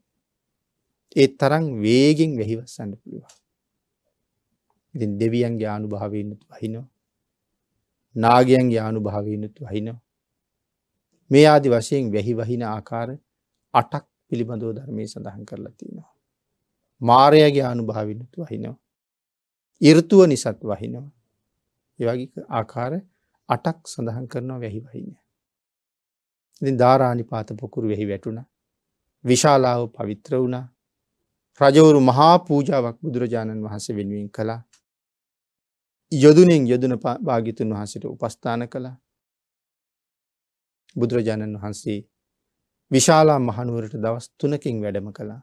ඒ තරම් වේගෙන් වෙහිවස්සන්න පුළුවන්. ඉතින් දෙවියන්ගේ ආනුභාවයනුත් වහිනෝ. නාගයන්ගේ ආනුභාවයනුත් වහිනෝ. මේ ආදි වශයෙන් වැහි වහින ආකාර අටක් පිළිබඳව ධර්මය සඳහන් කරලා තියෙනවා. මාරයගේ ආනුභාවිනුත් වහිනෝ. ඉරතුව නිසත් වහිනෝ. ඒවගේ ආකාර අටක් සඳහන් කරනවා වැහි වහින. ඉතින් ධාරානිපාත පොකුරු වෙහි වැටුණ විශාලාව පවිත්‍ර වුණා රජවරු මහා පූජාවක් බුදුරජාණන් වහන්සේ වෙනුවෙන් කළා. යොදුනෙන් යොදුන භාගිතුන් වහන්සට උපස්ථාන කළා. බුදුරජාණන් වහන්සේ විශාලා මහනුවරට දවස් තුනකින් වැඩම කළා.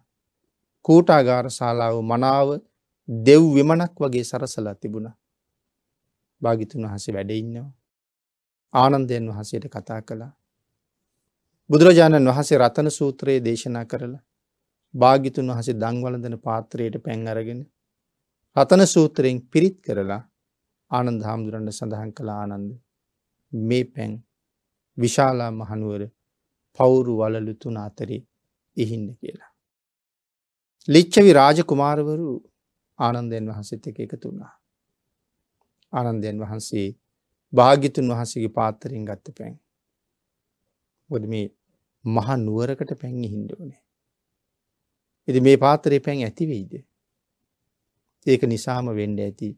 කූටාගාර ශාලාව මනාව දෙව් විමනක් වගේ සරසලා තිබුණ. භාගිතුන් වහසේ වැඩඉන්නවා. ආනන්දයන් වහසයට කතා කළා. බුදුරජාණන් වහසේ රතන සූත්‍රයේ දේශනා කරලා භාගිතුන් වහසේ දංවලඳන පාත්‍රයට පැන් අරගෙන රතන සූත්‍රයෙන් පිරිත් කරලා ආනන්ද හාමුදුරන්ට සඳහන් කළ ආනන්ද මේ පැන් විශාලා මහනුවර පවුරු වලලු තුන අතරේ එහින්න කියලා. ලිච්චවි රාජ කුමාරවරු ආනන්දයන් වහන්සේත් එක එකතු වුණා. ආනන්දයන් වහන්සේ භාගිතුන් වහන්සේගේ පාත්තරින් ගත්ත පැන්. ගොඩ මේ මහ නුවරකට පැන්ගි හින්ඩුවනේ. එති මේ පාතරය පැන් ඇතිවෙයිද. ඒක නිසාම වෙන්ඩ ඇති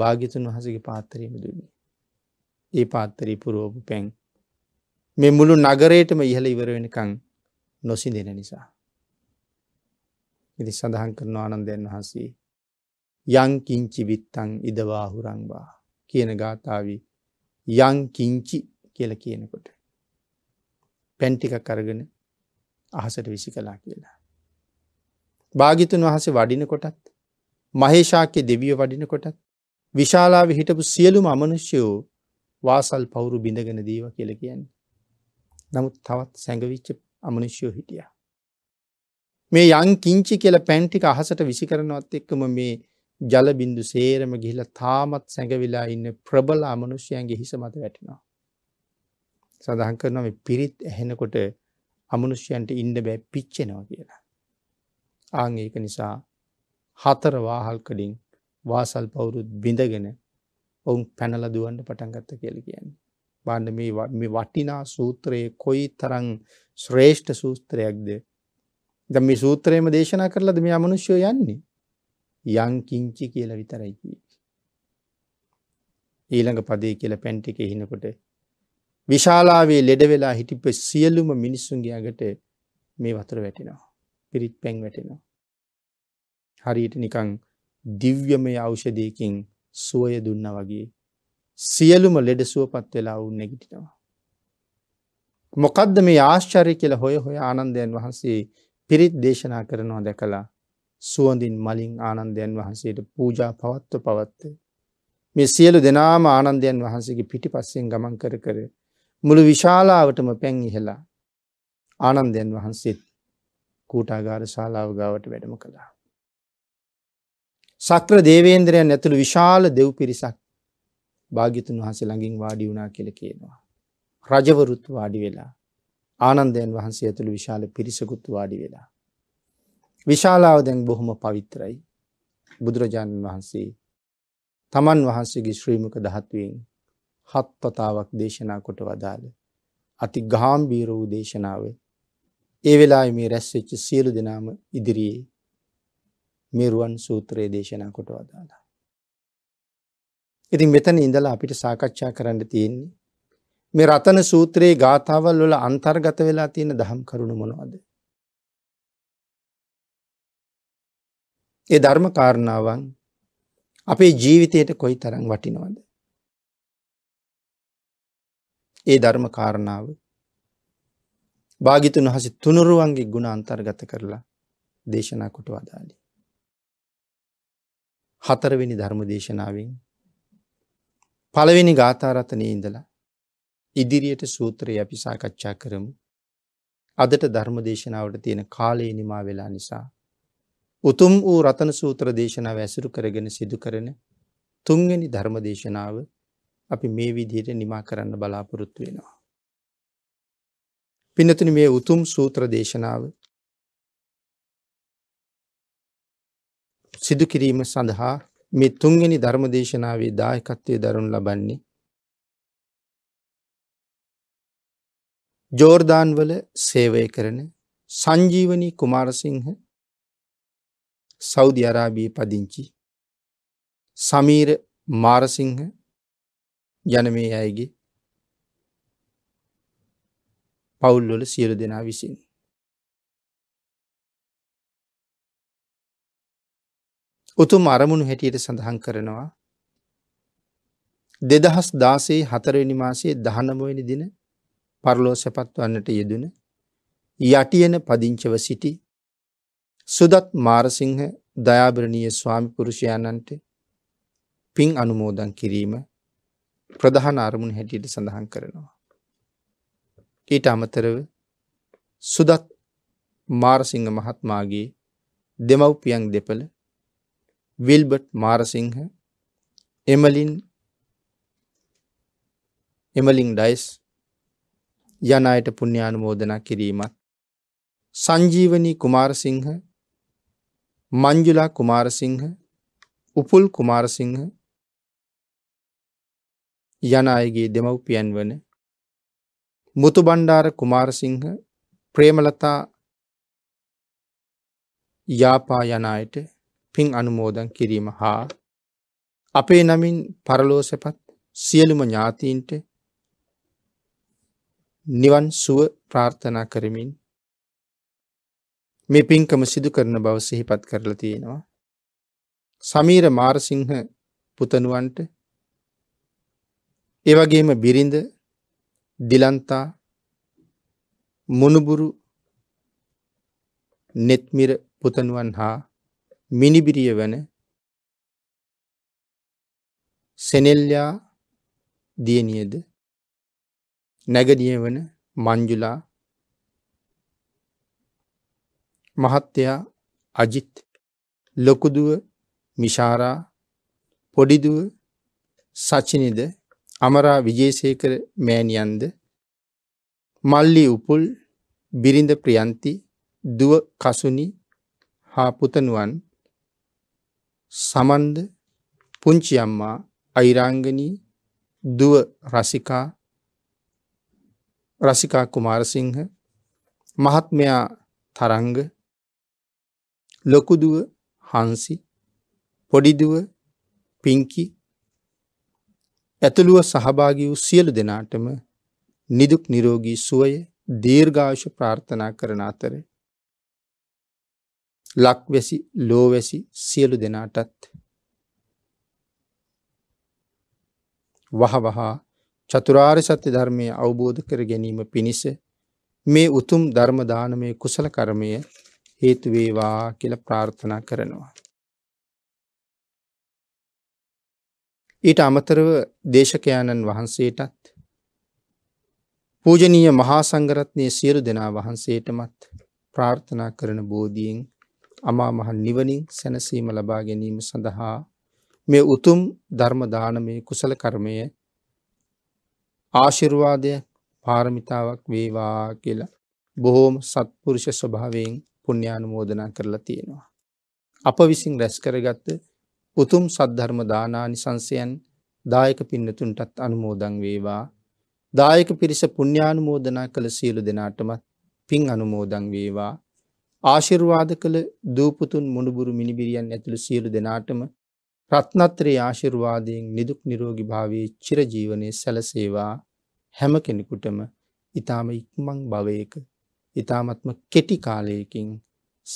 භාගිතුන් වහසගේ පාත්තරයම දුන්නේ. ඒ පාත්තරී පුරෝපු පැන් මෙ මුළු නගරයටම ඉහළ ඉවරවෙනකං නොසි දෙන නිසා. ඉති සඳහන් කරන ආනන්දයන් වහන්සේ යංකිංචි විත්තං ඉදවාහුරංවා කියන ගාථාව යංකිංචි කියල කියනකොට පැන්ටික කරගෙන අහසට විසි කලා කියලා. භාගිතුන් වහසේ වඩිනකොටත් මහේෂාක්‍ය දෙවිය වඩිනකොටත් විශාලාව හිටපු සියලුම අමනුෂ්‍යයෝ වාසල් පවුරු බිඳගෙන දීව කියල කියන්නේ. නමුත් තවත් සැඟවිච්ච අමනුෂ්‍යයෝ හිටිය. මේ යං කිංචි කියල පැන්ටික අහසට විසි කරනවත් එක්කම මේ ජලබින්දු සේරම ගිහිල තාමත් සැඟවිලා ඉන්න ප්‍රබල අමනුෂ්‍යයන්ගේ හිස මත වැටෙනවා. සඳහන් කරනම පිරිත් ඇහෙනකොට අමනුෂ්‍යයන්ට ඉන්න බෑ පිච්චෙනවා කියලා. ආං ඒක නිසා හතර වාහල්කඩින් වාසල් පවුරුත් බිඳගෙන ඔවුන් පැනල දුවන්න පටන්ගත්ත කියල කියන්නේ. බන්න මේ වටිනා සූත්‍රයේ කොයි තරං ශ්‍රේෂ්ඨ සූත්‍රයක්ද. ද මේ සූත්‍රයේම දේශනා කරලද මේ අමනුෂ්‍යය යන්නේ. යංකිංචි කියල විතරයිකි. ඊළඟ පදේ කියල පැන්ටික එහිනකොට. විශාලාවේ ලෙඩවෙලා හිටිප සියලුම මිනිස්සුන්ගේ අගට මේ වතුර වැටිනවා. පිරිත් පැන් වැටෙනවා. හරියට නිකන් දිව්‍යමය ඖෂධයකින් සුවය දුන්නා වගේ සියලුම ලෙඩ සුවපත් වෙලා වුන් නැගිටිනවා. මොකද්ද මේ ආශ්චර්ය කියලා හොය හොය ආනන්දයන් වහන්සේ පිරිත් දේශනා කරනවා දැකලා සුවඳින් මලින් ආනන්දයන් වහන්සේට පූජා පවත්ව පවත්ත මේ සියලු දෙනාම ආනන්දයන් වහන්සේගේ පිටිපස්සෙන් ගමන් කර කර මුළු විශාලාවටම පැන් ඉහලා ආනන්දයන් වහන්සේත් කූටාගාර ශාලාව ගාවට වැඩම කළා. සක්‍ර දේවේන්ද්‍රයන් ඇතුළු විශාල දෙව් පිරිසක් භාගිතුන් වහන්සේ ළඟින් වාඩි වුණා කියල කියනවා. රජවරුත් වාඩි වෙලා ආනන්දයන් වහන්සේ ඇතුළු විශාල පිරිසකුත් වාඩි වෙලා. විශාලාව දැන් බොහොම පවිත්‍රයි බුදුරජාණන් වහන්සේ තමන් වහන්සේගේ ශ්‍රීමක දහත්වෙන් හත් පතාවක් දේශනා කොට වදාළ අති ගාම්බීර වූ දේශනාව ඒ වෙලා මේ රැස්වෙච්ච සියලු දෙනාම ඉදිරියේ මේ රුවන් සූත්‍රයේ දේශනා කොට වදාලා. ඉතින් මෙතන ඉඳලා අපිට සාකච්ඡා කරන්න තියෙන්නේ මේ රතන සූත්‍රයේ ගාථාවල් වල අන්තර්ගත වෙලා තියෙන දහම් කරුණු මොනවද? ඒ ධර්ම කාරණාවන් අපේ ජීවිතයට කොයි තරම් වටිනවද? ඒ ධර්ම කාරණාව භාගිතුන් හසි තුනුරුවන්ගේ ගුණ අන්තර්ගත කරලා දේශනා කොට වදාලි. හතරවෙනි ධර්ම දේශනාවෙන් පළවෙනි ගාථාරතනය ඉඳලා ඉදිරියට සූත්‍රය අපි සාකච්ඡා කරමු අදට ධර්ම දේශනාවට තියෙන කාලය නිමා වෙලා නිසා උතුම් වූ රතන සූත්‍ර දේශනාව ඇසුරු කරගෙන සිදු කරන තුන්ගනි ධර්ම දේශනාව අපි මේ විදියට නිමා කරන්න බලාපොරොත්තු වෙනවා. පිනතුන මේ උතුම් සූත්‍ර දේශනාව සිදු කිරීම සඳහා මේ තුන්ගනි ධර්මදේශනාවේ දායකත්වය දරුණු ලබන්නේ. ජෝර්ධාන්වල සේවය කරන සංජීවනී කුමාරසිංහ සෞදි අරාබී පදිංචි සමීර මාරසිංහ යන මේ අයගේ පවුල්වල සියලු දෙනා විසින්. උතුම් අරමුණු හැටියට සඳහන් කරනවා දෙදහස් දාසේ හතරවෙනි මාසේ දහනමවෙනි දින පරලෝ සැපත් වන්නට යෙදෙන යටියන පදිංචව සිටි සුදත් මාරසිංහ දයාබරණීය ස්වාමි පුරුෂයන්න්ට පින් අනුමෝදන් කිරීම ප්‍රධාන අරමුණ හැටියට සඳහන් කරනවා. ඊට අමතරව සුදත් මාරසිංහ මහත්මාගේ දෙමව්පියන් දෙපළ විල්බට් මාරසිංහ එමලින් එමලින් ඩයිස් යන අයට පුුණ්‍යානුමෝදනා කිරීමත් සංජීවනී කුමාරසිංහ මංජුලා කුමාරසිංහ උපුල් කුමාරසිංහ යන අයගේ දෙමව්පියන් වන මුතු බණ්ඩාර කුමාරසිංහ ප්‍රේමලතා යාපා යනායට පින් අනුමෝදන් කිරීම හා අපේ නමින් පරලෝසැපත් සියලුම ඥාතීන්ට නිවන් සුව ප්‍රාර්ථනා කරමින් මේ පින්කම සිදු කරන බව සිහිපත් කරල තියෙනවා. සමීර මාරසිංහ පුතනුවන්ට එවගේම බිරිඳ දිලන්තා මොනුබුරු නෙත්මිර පුතනුවන් හා මිනිබිරිය වන සෙනෙල්යා දියනියද නැගදිය වන මංජුලා මහත්තයා අජිත් ලොකුදුව මිෂාරා පොඩිදුව සචිනිද අමරා විජේසේකර මෑණියන්ද මල්ලි උපුල් බිරිඳ ප්‍රියන්ති දුව කසුනි හා පුතනුවන් සමන්ද පුංචි අම්මා අයිරංගනී දුව රසිකා රසිකා කුමාරසිංහ මහත්මයා තරංග ලොකුදුව හන්සි පොඩිදුව පිංකි ඇතුළුව සහභාගි වූ සියලු දෙනාටම නිදුක් නිරෝගී සුවය දීර්ඝායුෂ ප්‍රාර්ථනා කරන අතර ලක්වැසි ලෝවැසි සියලු දෙනාටත් වහ වහා චතුරාර් සත්‍ය ධර්මය අවබෝධ කර ගැනීම පිණිස මේ උතුම් ධර්මදානමය කුසල කරමය හේතුවේවා කියල ප්‍රාර්ථනා කරනවා. ඊට අමතරව දේශකයාණන් වහන්සේටත් පූජනීය මහා සංගරත්නය සියලු දෙනා වහන්සේටමත් ප්‍රාර්ථනා කරන බෝධීෙන් අමා මහ නිවනින් සැනසීම ලබා ගැනීම සඳහා මේ උතුම් ධර්ම දානමය කුසල කර්මය ආශිර්වාදය පාරමිතාවක් වේවා කියලා බොහෝම සත්පුරුෂ ස්වභාවයෙන් පුණ්‍යානුමෝදනා කරලා තියෙනවා. අප විසින් රැස් කරගත්ත උතුම් සද්ධර්ම දානානිසංසයන් දායක පින්නතුන්ටත් අනුමෝදන් වේවා. දායක පිරිස පුණ්‍යානුමෝදනා කළ සියලු දෙනාටමත් පින් අනුමෝදන් වේවා. ආශිර්වාද කළ දූපුතුන් මුණුබුරු මිනිබිරියන් ඇතුළු සියලු දෙනාටම රත්නත්‍රයේ ආශිර්වාදයෙන් නිදුක් නිරෝගී භාවයේ චිරජීවනයේ සැලසේවා හැම කෙනෙකුටම ඊටාම ඉක්මන් භවයක ඊටාත්ම කෙටි කාලයකින්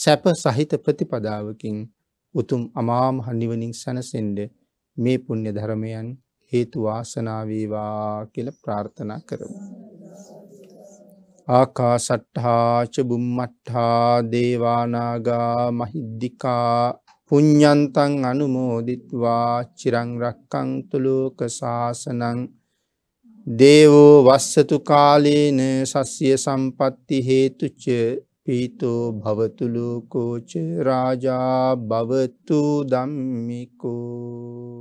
සැප සහිත ප්‍රතිපදාවකින් උතුම් අමාමහ නිවනින් සැනසෙන්න මේ පුණ්‍ය ධර්මයන් හේතු වාසනා වේවා කියලා ප්‍රාර්ථනා කරමු ආකාසට්හාච බුම්මට්හා දේවානාගා මහිද්දිකා පුඤ්ඥන්තන් අනුමෝදිත්වා චිරංරක්කංතුලෝක ශාසනං දේවෝ වස්සතු කාලේන සස්්‍යය සම්පත්ති හේතුච්ච පීතෝ භවතුලෝකෝච රාජා භවතු දම්මිකෝ